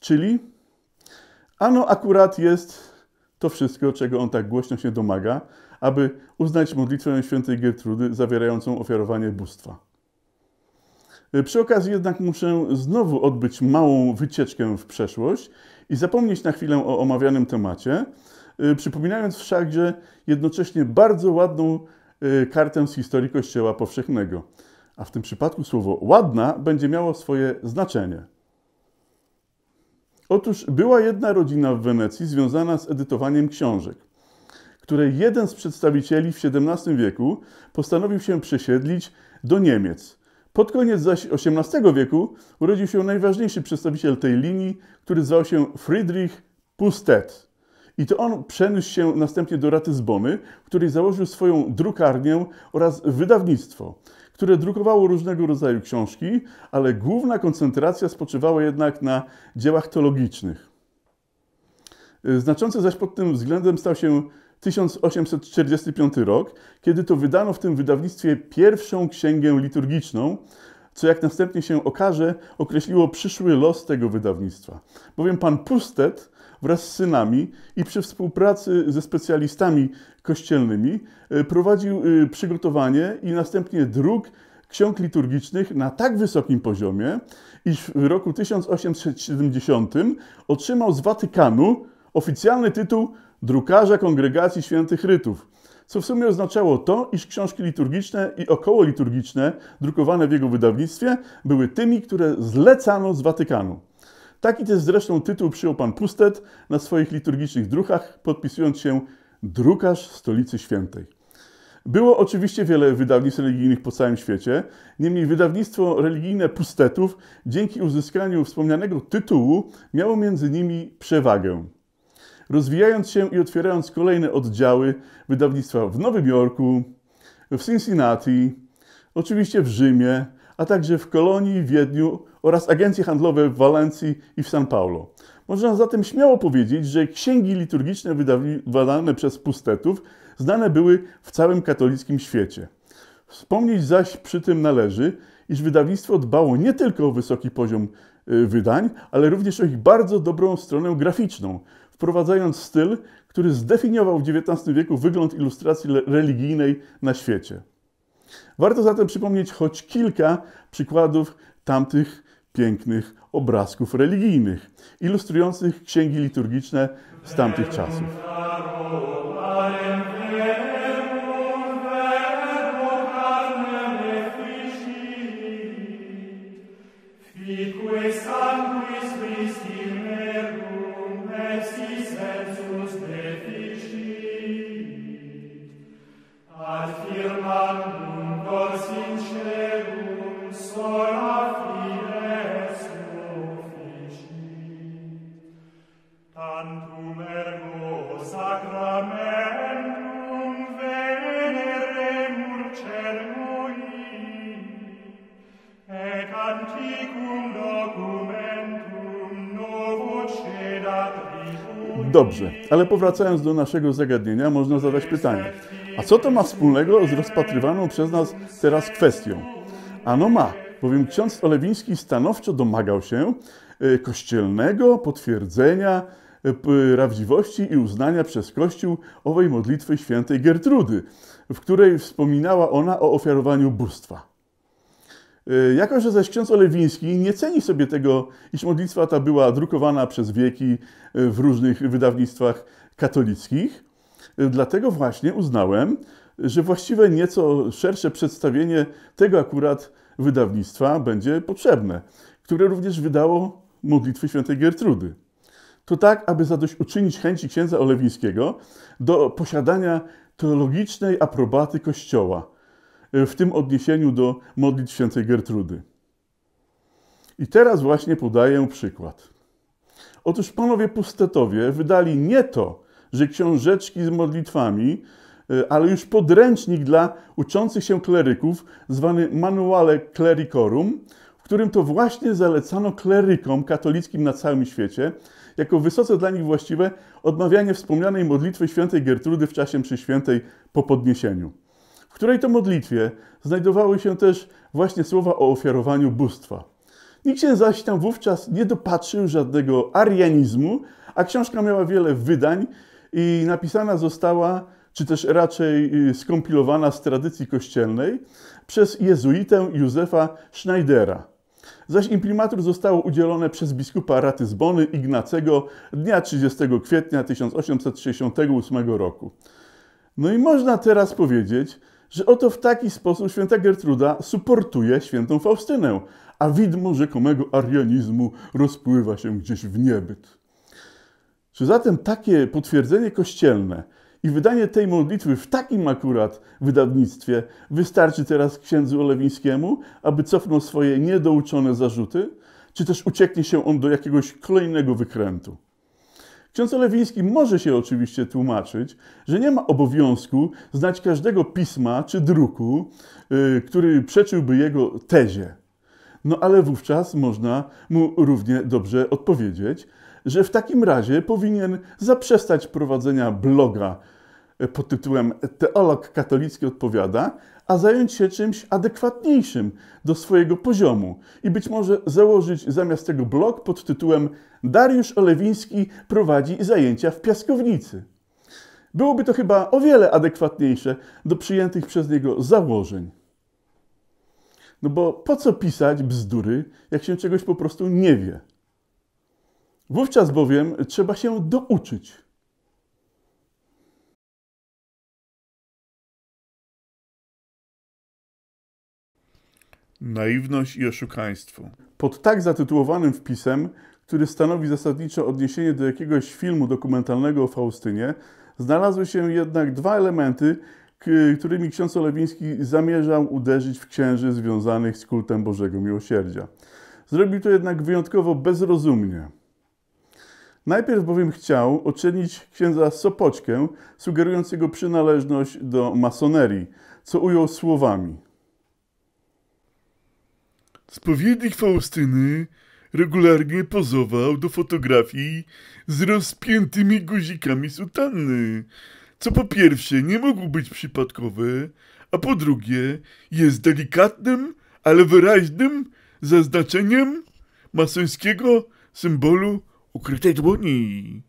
Czyli, ano akurat jest to wszystko, czego on tak głośno się domaga, aby uznać modlitwę świętej Gertrudy zawierającą ofiarowanie bóstwa. Y, przy okazji jednak muszę znowu odbyć małą wycieczkę w przeszłość i zapomnieć na chwilę o omawianym temacie, y, przypominając wszakże jednocześnie bardzo ładną y, kartę z historii Kościoła Powszechnego. A w tym przypadku słowo ładna będzie miało swoje znaczenie. Otóż była jedna rodzina w Wenecji związana z edytowaniem książek, której jeden z przedstawicieli w XVII wieku postanowił się przesiedlić do Niemiec – pod koniec zaś XVIII wieku urodził się najważniejszy przedstawiciel tej linii, który zwał się Friedrich Pustet. I to on przeniósł się następnie do Ratyzbony, w której założył swoją drukarnię oraz wydawnictwo, które drukowało różnego rodzaju książki, ale główna koncentracja spoczywała jednak na dziełach teologicznych. Znaczący zaś pod tym względem stał się 1845 rok, kiedy to wydano w tym wydawnictwie pierwszą księgę liturgiczną, co jak następnie się okaże, określiło przyszły los tego wydawnictwa. Bowiem pan Pustet wraz z synami i przy współpracy ze specjalistami kościelnymi e, prowadził e, przygotowanie i następnie druk ksiąg liturgicznych na tak wysokim poziomie, iż w roku 1870 otrzymał z Watykanu oficjalny tytuł drukarza kongregacji świętych rytów, co w sumie oznaczało to, iż książki liturgiczne i liturgiczne drukowane w jego wydawnictwie były tymi, które zlecano z Watykanu. Taki też zresztą tytuł przyjął pan Pustet na swoich liturgicznych drukach, podpisując się Drukarz Stolicy Świętej. Było oczywiście wiele wydawnictw religijnych po całym świecie, niemniej wydawnictwo religijne Pustetów dzięki uzyskaniu wspomnianego tytułu miało między nimi przewagę rozwijając się i otwierając kolejne oddziały wydawnictwa w Nowym Jorku, w Cincinnati, oczywiście w Rzymie, a także w Kolonii, Wiedniu oraz agencje handlowe w Walencji i w São Paulo. Można zatem śmiało powiedzieć, że księgi liturgiczne wydawane przez pustetów znane były w całym katolickim świecie. Wspomnieć zaś przy tym należy, iż wydawnictwo dbało nie tylko o wysoki poziom y, wydań, ale również o ich bardzo dobrą stronę graficzną, wprowadzając styl, który zdefiniował w XIX wieku wygląd ilustracji religijnej na świecie. Warto zatem przypomnieć choć kilka przykładów tamtych pięknych obrazków religijnych, ilustrujących księgi liturgiczne z tamtych czasów. Dobrze, ale powracając do naszego zagadnienia, można zadać pytanie: a co to ma wspólnego z rozpatrywaną przez nas teraz kwestią? Ano ma, bowiem ksiądz Olewiński stanowczo domagał się e, kościelnego potwierdzenia e, prawdziwości i uznania przez Kościół owej modlitwy świętej Gertrudy, w której wspominała ona o ofiarowaniu bóstwa. Y, jako, że zaś ksiądz Olewiński nie ceni sobie tego, iż modlitwa ta była drukowana przez wieki y, w różnych wydawnictwach katolickich, y, dlatego właśnie uznałem, że właściwe nieco szersze przedstawienie tego akurat wydawnictwa będzie potrzebne, które również wydało modlitwy świętej Gertrudy. To tak, aby zadośćuczynić chęci księdza Olewińskiego do posiadania teologicznej aprobaty Kościoła – Y, w tym odniesieniu do modlitw świętej Gertrudy. I teraz właśnie podaję przykład. Otóż panowie pustetowie wydali nie to, że książeczki z modlitwami, y, ale już podręcznik dla uczących się kleryków, zwany Manuale Clericorum, w którym to właśnie zalecano klerykom katolickim na całym świecie, jako wysoce dla nich właściwe, odmawianie wspomnianej modlitwy świętej Gertrudy w czasie przy świętej po podniesieniu której to modlitwie znajdowały się też właśnie słowa o ofiarowaniu bóstwa. Nikt się zaś tam wówczas nie dopatrzył żadnego arianizmu, a książka miała wiele wydań i napisana została, czy też raczej y, skompilowana z tradycji kościelnej, przez jezuitę Józefa Schneidera. Zaś imprimatur zostało udzielone przez biskupa Ratyzbony Ignacego dnia 30 kwietnia 1868 roku. No i można teraz powiedzieć, że oto w taki sposób święta Gertruda suportuje świętą Faustynę, a widmo rzekomego arianizmu rozpływa się gdzieś w niebyt. Czy zatem takie potwierdzenie kościelne i wydanie tej modlitwy w takim akurat wydawnictwie wystarczy teraz księdzu Olewińskiemu, aby cofnął swoje niedouczone zarzuty, czy też ucieknie się on do jakiegoś kolejnego wykrętu? Ksiądz Olewiński może się oczywiście tłumaczyć, że nie ma obowiązku znać każdego pisma czy druku, y, który przeczyłby jego tezie. No ale wówczas można mu równie dobrze odpowiedzieć, że w takim razie powinien zaprzestać prowadzenia bloga y, pod tytułem Teolog katolicki odpowiada a zająć się czymś adekwatniejszym do swojego poziomu i być może założyć zamiast tego blog pod tytułem Dariusz Olewiński prowadzi zajęcia w piaskownicy. Byłoby to chyba o wiele adekwatniejsze do przyjętych przez niego założeń. No bo po co pisać bzdury, jak się czegoś po prostu nie wie? Wówczas bowiem trzeba się douczyć. Naiwność i oszukaństwo. Pod tak zatytułowanym wpisem, który stanowi zasadnicze odniesienie do jakiegoś filmu dokumentalnego o Faustynie, znalazły się jednak dwa elementy, którymi ksiądz Olewiński zamierzał uderzyć w księży związanych z kultem Bożego Miłosierdzia. Zrobił to jednak wyjątkowo bezrozumnie. Najpierw bowiem chciał oczynić księdza Sopoćkę, sugerując jego przynależność do masonerii, co ujął słowami. Spowiednik Faustyny regularnie pozował do fotografii z rozpiętymi guzikami sutanny, co po pierwsze nie mogło być przypadkowe, a po drugie jest delikatnym, ale wyraźnym zaznaczeniem masońskiego symbolu ukrytej dłoni.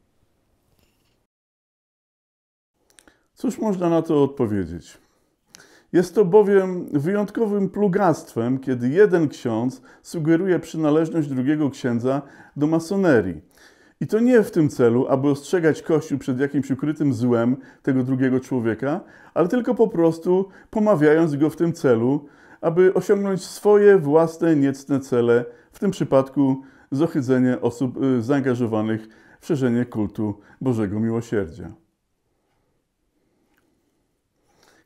Cóż można na to odpowiedzieć? Jest to bowiem wyjątkowym plugastwem, kiedy jeden ksiądz sugeruje przynależność drugiego księdza do masonerii. I to nie w tym celu, aby ostrzegać Kościół przed jakimś ukrytym złem tego drugiego człowieka, ale tylko po prostu pomawiając go w tym celu, aby osiągnąć swoje własne niecne cele, w tym przypadku zohydzenie osób y, zaangażowanych w szerzenie kultu Bożego Miłosierdzia.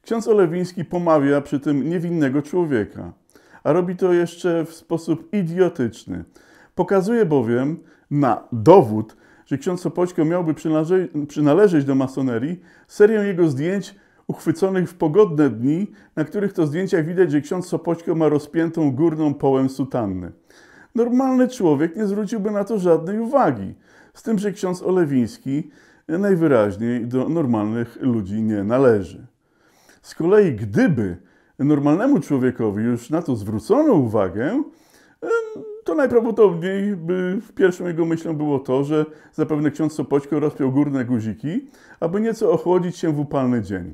Ksiądz Olewiński pomawia przy tym niewinnego człowieka, a robi to jeszcze w sposób idiotyczny. Pokazuje bowiem na dowód, że ksiądz Sopoćko miałby przynależeć do masonerii, serię jego zdjęć uchwyconych w pogodne dni, na których to zdjęciach widać, że ksiądz Sopoćko ma rozpiętą górną połę sutanny. Normalny człowiek nie zwróciłby na to żadnej uwagi, z tym, że ksiądz Olewiński najwyraźniej do normalnych ludzi nie należy. Z kolei gdyby normalnemu człowiekowi już na to zwrócono uwagę, to najprawdopodobniej by pierwszą jego myślą było to, że zapewne ksiądz Sopoćko rozpiął górne guziki, aby nieco ochłodzić się w upalny dzień.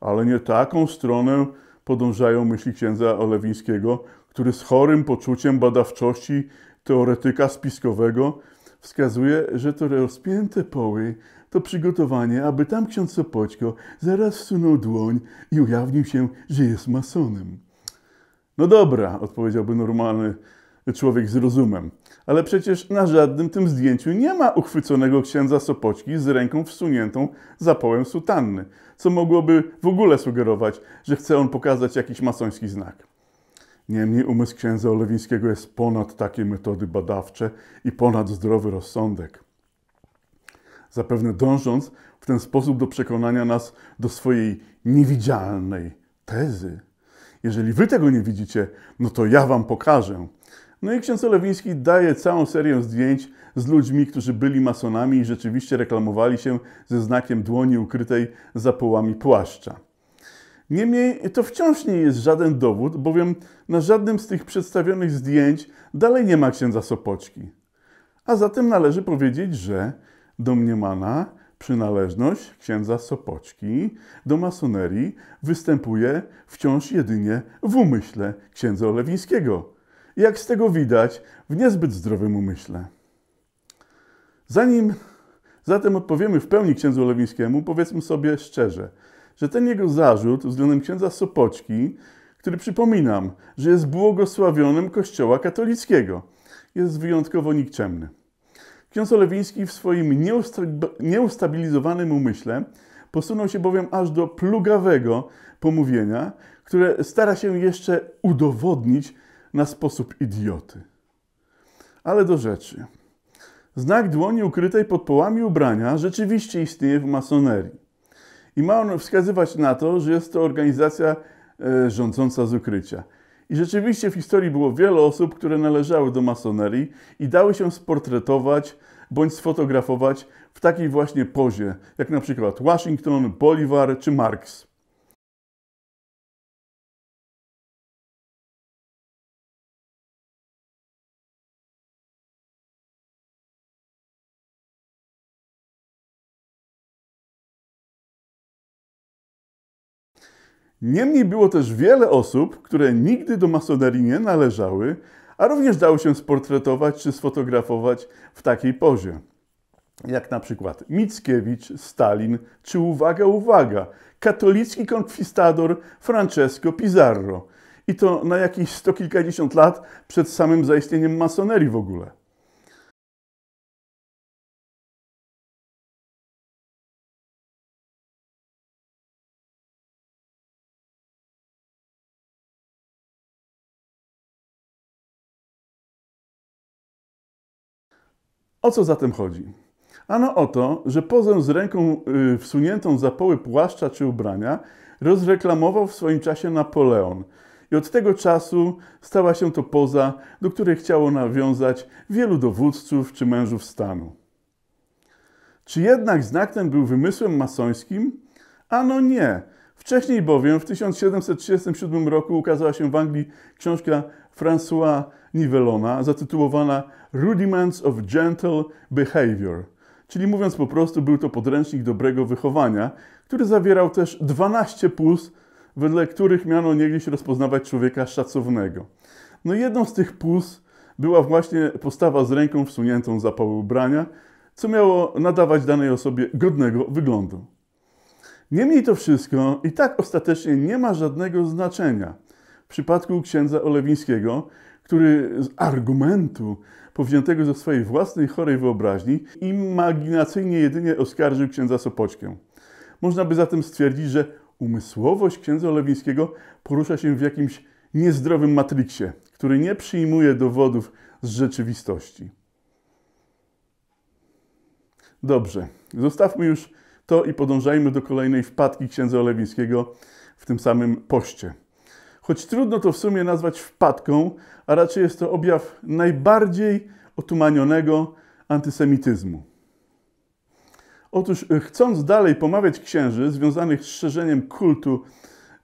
Ale nie taką stronę podążają myśli księdza Olewińskiego, który z chorym poczuciem badawczości teoretyka spiskowego wskazuje, że to rozpięte poły to przygotowanie, aby tam ksiądz Sopoćko zaraz wsunął dłoń i ujawnił się, że jest masonem. No dobra, odpowiedziałby normalny człowiek z rozumem, ale przecież na żadnym tym zdjęciu nie ma uchwyconego księdza Sopoćki z ręką wsuniętą za połem sutanny, co mogłoby w ogóle sugerować, że chce on pokazać jakiś masoński znak. Niemniej umysł księdza Olewińskiego jest ponad takie metody badawcze i ponad zdrowy rozsądek zapewne dążąc w ten sposób do przekonania nas do swojej niewidzialnej tezy. Jeżeli wy tego nie widzicie, no to ja wam pokażę. No i ksiądz Olewiński daje całą serię zdjęć z ludźmi, którzy byli masonami i rzeczywiście reklamowali się ze znakiem dłoni ukrytej za połami płaszcza. Niemniej to wciąż nie jest żaden dowód, bowiem na żadnym z tych przedstawionych zdjęć dalej nie ma księdza Sopoczki. A zatem należy powiedzieć, że domniemana przynależność księdza Sopoczki do masonerii występuje wciąż jedynie w umyśle księdza Olewińskiego. Jak z tego widać, w niezbyt zdrowym umyśle. Zanim zatem odpowiemy w pełni księdzu Olewińskiemu, powiedzmy sobie szczerze, że ten jego zarzut względem księdza Sopoczki, który przypominam, że jest błogosławionym Kościoła katolickiego, jest wyjątkowo nikczemny. Ksiądz Olewiński w swoim nieustabilizowanym umyśle posunął się bowiem aż do plugawego pomówienia, które stara się jeszcze udowodnić na sposób idioty. Ale do rzeczy. Znak dłoni ukrytej pod połami ubrania rzeczywiście istnieje w masonerii. I ma on wskazywać na to, że jest to organizacja e, rządząca z ukrycia. I rzeczywiście w historii było wiele osób, które należały do masonerii i dały się sportretować bądź sfotografować w takiej właśnie pozie, jak na przykład Washington, Bolivar czy Marx. Niemniej było też wiele osób, które nigdy do masonerii nie należały, a również dało się sportretować czy sfotografować w takiej pozie. Jak na przykład Mickiewicz, Stalin, czy uwaga, uwaga, katolicki konkwistador Francesco Pizarro. I to na jakieś sto kilkadziesiąt lat przed samym zaistnieniem masonerii w ogóle. O co zatem chodzi? Ano o to, że pozę z ręką y, wsuniętą za poły płaszcza czy ubrania rozreklamował w swoim czasie Napoleon. I od tego czasu stała się to poza, do której chciało nawiązać wielu dowódców czy mężów stanu. Czy jednak znak ten był wymysłem masońskim? Ano nie. Wcześniej bowiem, w 1737 roku ukazała się w Anglii książka François Nivellona zatytułowana Rudiments of Gentle Behavior, czyli mówiąc po prostu był to podręcznik dobrego wychowania, który zawierał też 12 pus, wedle których miano niegdyś rozpoznawać człowieka szacownego. No jedną z tych pus była właśnie postawa z ręką wsuniętą za pały ubrania, co miało nadawać danej osobie godnego wyglądu. Niemniej to wszystko i tak ostatecznie nie ma żadnego znaczenia. W przypadku księdza Olewińskiego który z argumentu powziętego ze swojej własnej chorej wyobraźni imaginacyjnie jedynie oskarżył księdza Sopoćkę. Można by zatem stwierdzić, że umysłowość księdza Olewińskiego porusza się w jakimś niezdrowym matriksie, który nie przyjmuje dowodów z rzeczywistości. Dobrze, zostawmy już to i podążajmy do kolejnej wpadki księdza Olewińskiego w tym samym poście choć trudno to w sumie nazwać wpadką, a raczej jest to objaw najbardziej otumanionego antysemityzmu. Otóż, e, chcąc dalej pomawiać księży związanych z szerzeniem kultu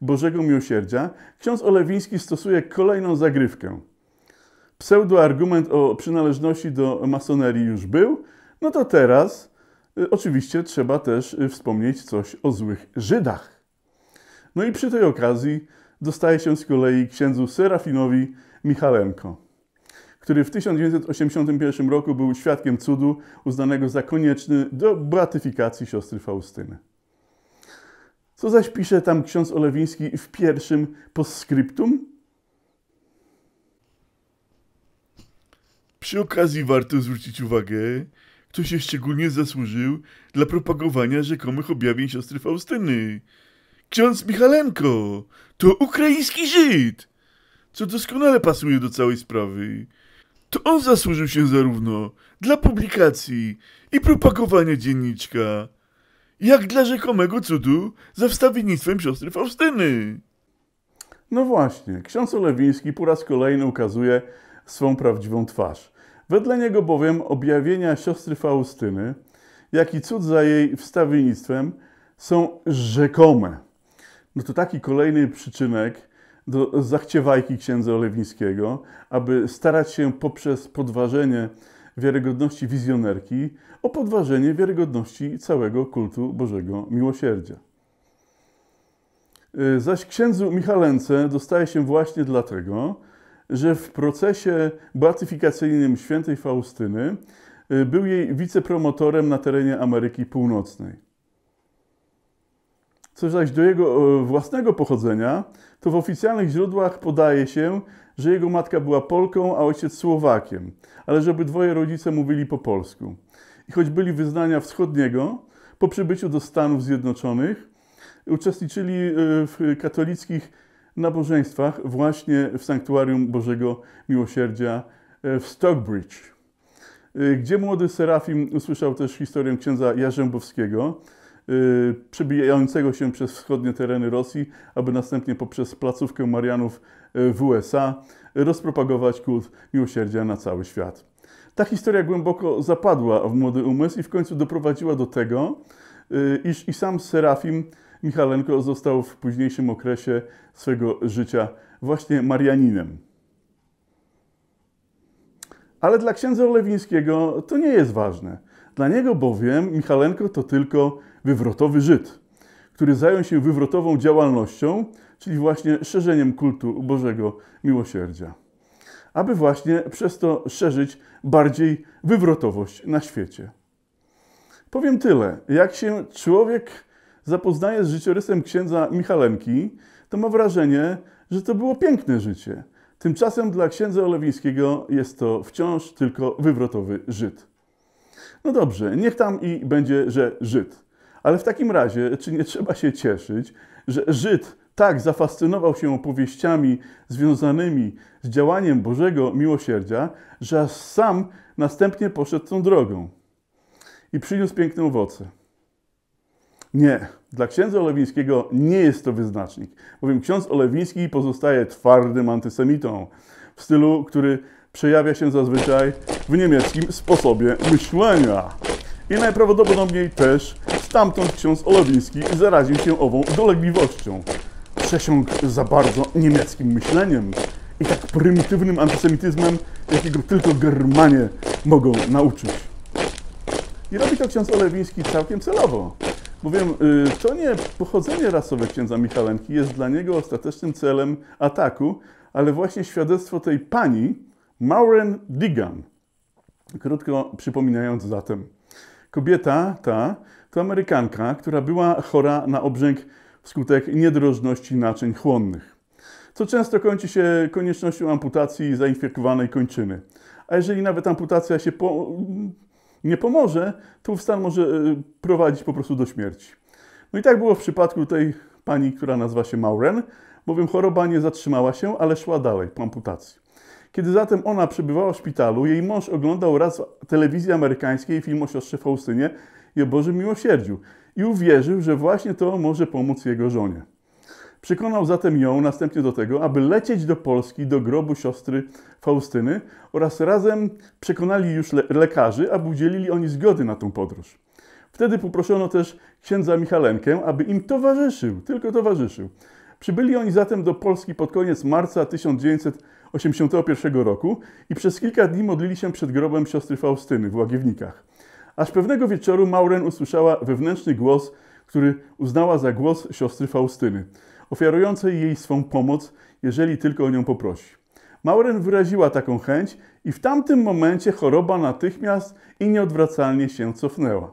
Bożego Miłosierdzia, ksiądz Olewiński stosuje kolejną zagrywkę. Pseudoargument o przynależności do masonerii już był, no to teraz e, oczywiście trzeba też e, wspomnieć coś o złych Żydach. No i przy tej okazji dostaje się z kolei księdzu Serafinowi Michalenko, który w 1981 roku był świadkiem cudu uznanego za konieczny do beatyfikacji siostry Faustyny. Co zaś pisze tam ksiądz Olewiński w pierwszym postscriptum? Przy okazji warto zwrócić uwagę, kto się szczególnie zasłużył dla propagowania rzekomych objawień siostry Faustyny – Ksiądz Michalenko to ukraiński Żyd, co doskonale pasuje do całej sprawy. To on zasłużył się zarówno dla publikacji i propagowania dzienniczka, jak dla rzekomego cudu za wstawiennictwem siostry Faustyny. No właśnie, ksiądz Olewiński po raz kolejny ukazuje swą prawdziwą twarz. Wedle niego bowiem objawienia siostry Faustyny, jak i cud za jej wstawiennictwem są rzekome. No to taki kolejny przyczynek do zachciewajki księdza Olewińskiego, aby starać się poprzez podważenie wiarygodności wizjonerki o podważenie wiarygodności całego kultu Bożego Miłosierdzia. Y, zaś księdzu Michalence dostaje się właśnie dlatego, że w procesie beatyfikacyjnym świętej Faustyny y, był jej wicepromotorem na terenie Ameryki Północnej. Co zaś do jego e, własnego pochodzenia, to w oficjalnych źródłach podaje się, że jego matka była Polką, a ojciec Słowakiem, ale żeby dwoje rodzice mówili po polsku. I choć byli wyznania wschodniego, po przybyciu do Stanów Zjednoczonych uczestniczyli e, w katolickich nabożeństwach właśnie w Sanktuarium Bożego Miłosierdzia e, w Stockbridge, gdzie młody Serafim usłyszał też historię księdza Jarzębowskiego, Y, przebijającego się przez wschodnie tereny Rosji, aby następnie poprzez placówkę Marianów y, w USA rozpropagować kult miłosierdzia na cały świat. Ta historia głęboko zapadła w młody umysł i w końcu doprowadziła do tego, y, iż i sam Serafim Michalenko został w późniejszym okresie swego życia właśnie Marianinem. Ale dla księdza Olewińskiego to nie jest ważne. Dla niego bowiem Michalenko to tylko wywrotowy Żyd, który zajął się wywrotową działalnością, czyli właśnie szerzeniem kultu Bożego Miłosierdzia, aby właśnie przez to szerzyć bardziej wywrotowość na świecie. Powiem tyle, jak się człowiek zapoznaje z życiorysem księdza Michalenki, to ma wrażenie, że to było piękne życie. Tymczasem dla księdza Olewińskiego jest to wciąż tylko wywrotowy Żyd. No dobrze, niech tam i będzie, że Żyd. Ale w takim razie, czy nie trzeba się cieszyć, że Żyd tak zafascynował się opowieściami związanymi z działaniem Bożego miłosierdzia, że sam następnie poszedł tą drogą i przyniósł piękne owoce. Nie, dla księdza Olewińskiego nie jest to wyznacznik, bowiem ksiądz Olewiński pozostaje twardym antysemitą w stylu, który przejawia się zazwyczaj w niemieckim sposobie myślenia i najprawdopodobniej też stamtąd ksiądz Olewiński zaraził się ową dolegliwością. Przesiągł za bardzo niemieckim myśleniem i tak prymitywnym antysemityzmem, jakiego tylko Germanie mogą nauczyć. I robi to ksiądz Olewiński całkiem celowo. Bowiem y, to nie pochodzenie rasowe księdza Michalenki jest dla niego ostatecznym celem ataku, ale właśnie świadectwo tej pani, Maureen Digan. Krótko przypominając zatem Kobieta ta to Amerykanka, która była chora na obrzęk wskutek niedrożności naczyń chłonnych, co często kończy się koniecznością amputacji zainfekowanej kończyny. A jeżeli nawet amputacja się po... nie pomoże, to stan może e, prowadzić po prostu do śmierci. No i tak było w przypadku tej pani, która nazywa się Mauren, bowiem choroba nie zatrzymała się, ale szła dalej po amputacji. Kiedy zatem ona przebywała w szpitalu, jej mąż oglądał raz telewizję amerykańskiej film o siostrze Faustynie i o Bożym Miłosierdziu i uwierzył, że właśnie to może pomóc jego żonie. Przekonał zatem ją następnie do tego, aby lecieć do Polski do grobu siostry Faustyny oraz razem przekonali już le lekarzy, aby udzielili oni zgody na tą podróż. Wtedy poproszono też księdza Michalenkę, aby im towarzyszył, tylko towarzyszył. Przybyli oni zatem do Polski pod koniec marca 1900 81 roku i przez kilka dni modlili się przed grobem siostry Faustyny w Łagiewnikach. Aż pewnego wieczoru Mauren usłyszała wewnętrzny głos, który uznała za głos siostry Faustyny, ofiarującej jej swą pomoc, jeżeli tylko o nią poprosi. Mauren wyraziła taką chęć i w tamtym momencie choroba natychmiast i nieodwracalnie się cofnęła.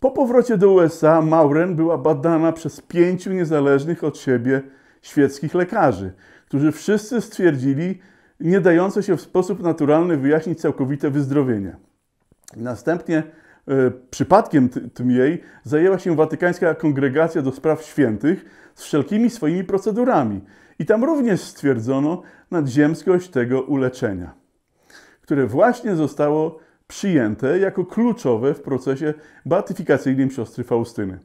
Po powrocie do USA Mauren była badana przez pięciu niezależnych od siebie świeckich lekarzy, którzy wszyscy stwierdzili nie dające się w sposób naturalny wyjaśnić całkowite wyzdrowienie. Następnie e, przypadkiem tym jej zajęła się Watykańska Kongregacja do Spraw Świętych z wszelkimi swoimi procedurami. I tam również stwierdzono nadziemskość tego uleczenia, które właśnie zostało przyjęte jako kluczowe w procesie beatyfikacyjnym siostry Faustyny.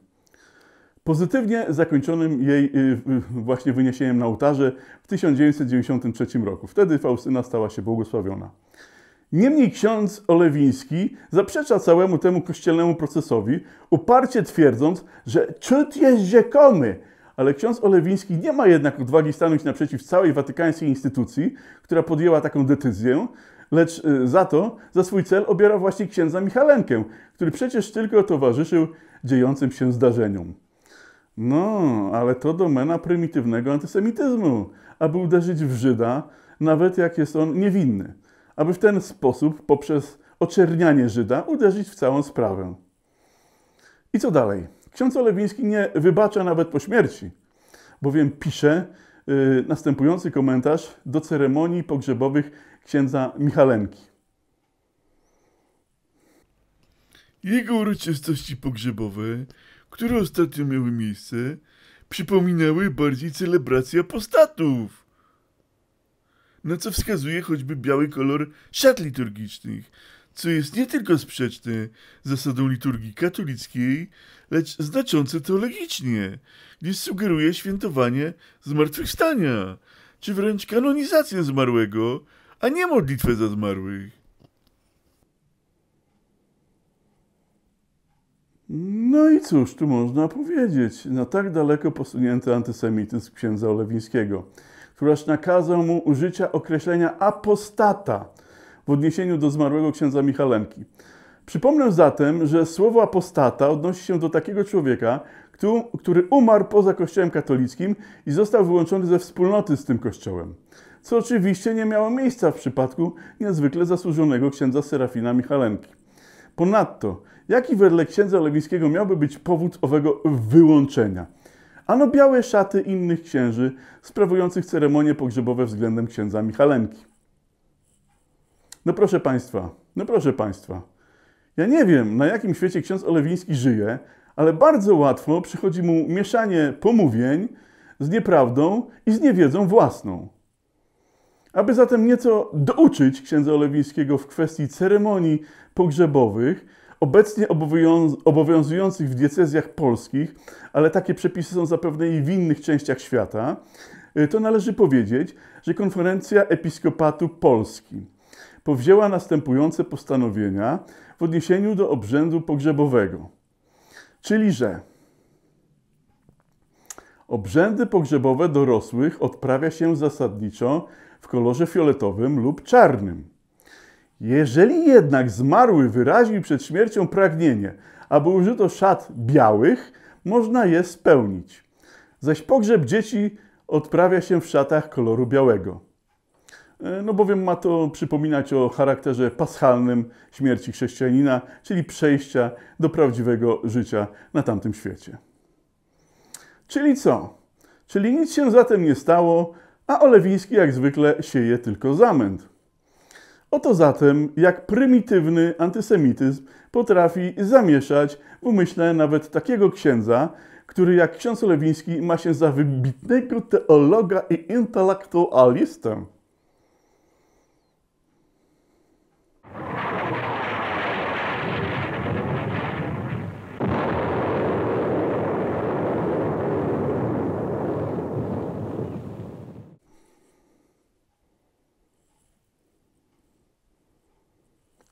Pozytywnie zakończonym jej y, y, właśnie wyniesieniem na ołtarze w 1993 roku. Wtedy Faustyna stała się błogosławiona. Niemniej ksiądz Olewiński zaprzecza całemu temu kościelnemu procesowi, uparcie twierdząc, że czut jest rzekomy, ale ksiądz Olewiński nie ma jednak odwagi stanąć naprzeciw całej watykańskiej instytucji, która podjęła taką decyzję, lecz y, za to, za swój cel obiera właśnie księdza Michalenkę, który przecież tylko towarzyszył dziejącym się zdarzeniom. No, ale to domena prymitywnego antysemityzmu, aby uderzyć w Żyda, nawet jak jest on niewinny, aby w ten sposób, poprzez oczernianie Żyda, uderzyć w całą sprawę. I co dalej? Ksiądz Olewiński nie wybacza nawet po śmierci, bowiem pisze yy, następujący komentarz do ceremonii pogrzebowych księdza Michalenki. Jego uroczystości pogrzebowe które ostatnio miały miejsce, przypominały bardziej celebrację apostatów. Na co wskazuje choćby biały kolor szat liturgicznych, co jest nie tylko sprzeczne z zasadą liturgii katolickiej, lecz znaczące teologicznie, gdyż sugeruje świętowanie zmartwychwstania, czy wręcz kanonizację zmarłego, a nie modlitwę za zmarłych. No i cóż tu można powiedzieć? No tak daleko posunięty antysemityzm księdza Olewińskiego, któraż nakazał mu użycia określenia apostata w odniesieniu do zmarłego księdza Michalenki. Przypomnę zatem, że słowo apostata odnosi się do takiego człowieka, który umarł poza Kościołem katolickim i został wyłączony ze wspólnoty z tym Kościołem. Co oczywiście nie miało miejsca w przypadku niezwykle zasłużonego księdza Serafina Michalenki. Ponadto Jaki wedle księdza Lewickiego miałby być powód owego wyłączenia? Ano białe szaty innych księży sprawujących ceremonie pogrzebowe względem księdza Michalenki. No proszę Państwa, no proszę Państwa. Ja nie wiem, na jakim świecie ksiądz Olewiński żyje, ale bardzo łatwo przychodzi mu mieszanie pomówień z nieprawdą i z niewiedzą własną. Aby zatem nieco douczyć księdza Olewińskiego w kwestii ceremonii pogrzebowych, obecnie obowiązujących w diecezjach polskich, ale takie przepisy są zapewne i w innych częściach świata, y, to należy powiedzieć, że Konferencja Episkopatu Polski powzięła następujące postanowienia w odniesieniu do obrzędu pogrzebowego. Czyli, że obrzędy pogrzebowe dorosłych odprawia się zasadniczo w kolorze fioletowym lub czarnym. Jeżeli jednak zmarły wyraził przed śmiercią pragnienie, aby użyto szat białych, można je spełnić. Zaś pogrzeb dzieci odprawia się w szatach koloru białego. E, no bowiem ma to przypominać o charakterze paschalnym śmierci chrześcijanina, czyli przejścia do prawdziwego życia na tamtym świecie. Czyli co? Czyli nic się zatem nie stało, a Olewiński jak zwykle sieje tylko zamęt. Oto zatem, jak prymitywny antysemityzm potrafi zamieszać w umyśle nawet takiego księdza, który jak ksiądz Lewiński ma się za wybitnego teologa i intelektualistę.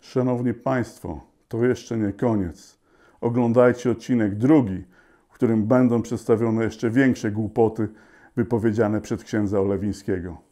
Szanowni Państwo, to jeszcze nie koniec. Oglądajcie odcinek drugi, w którym będą przedstawione jeszcze większe głupoty wypowiedziane przed księdza Olewińskiego.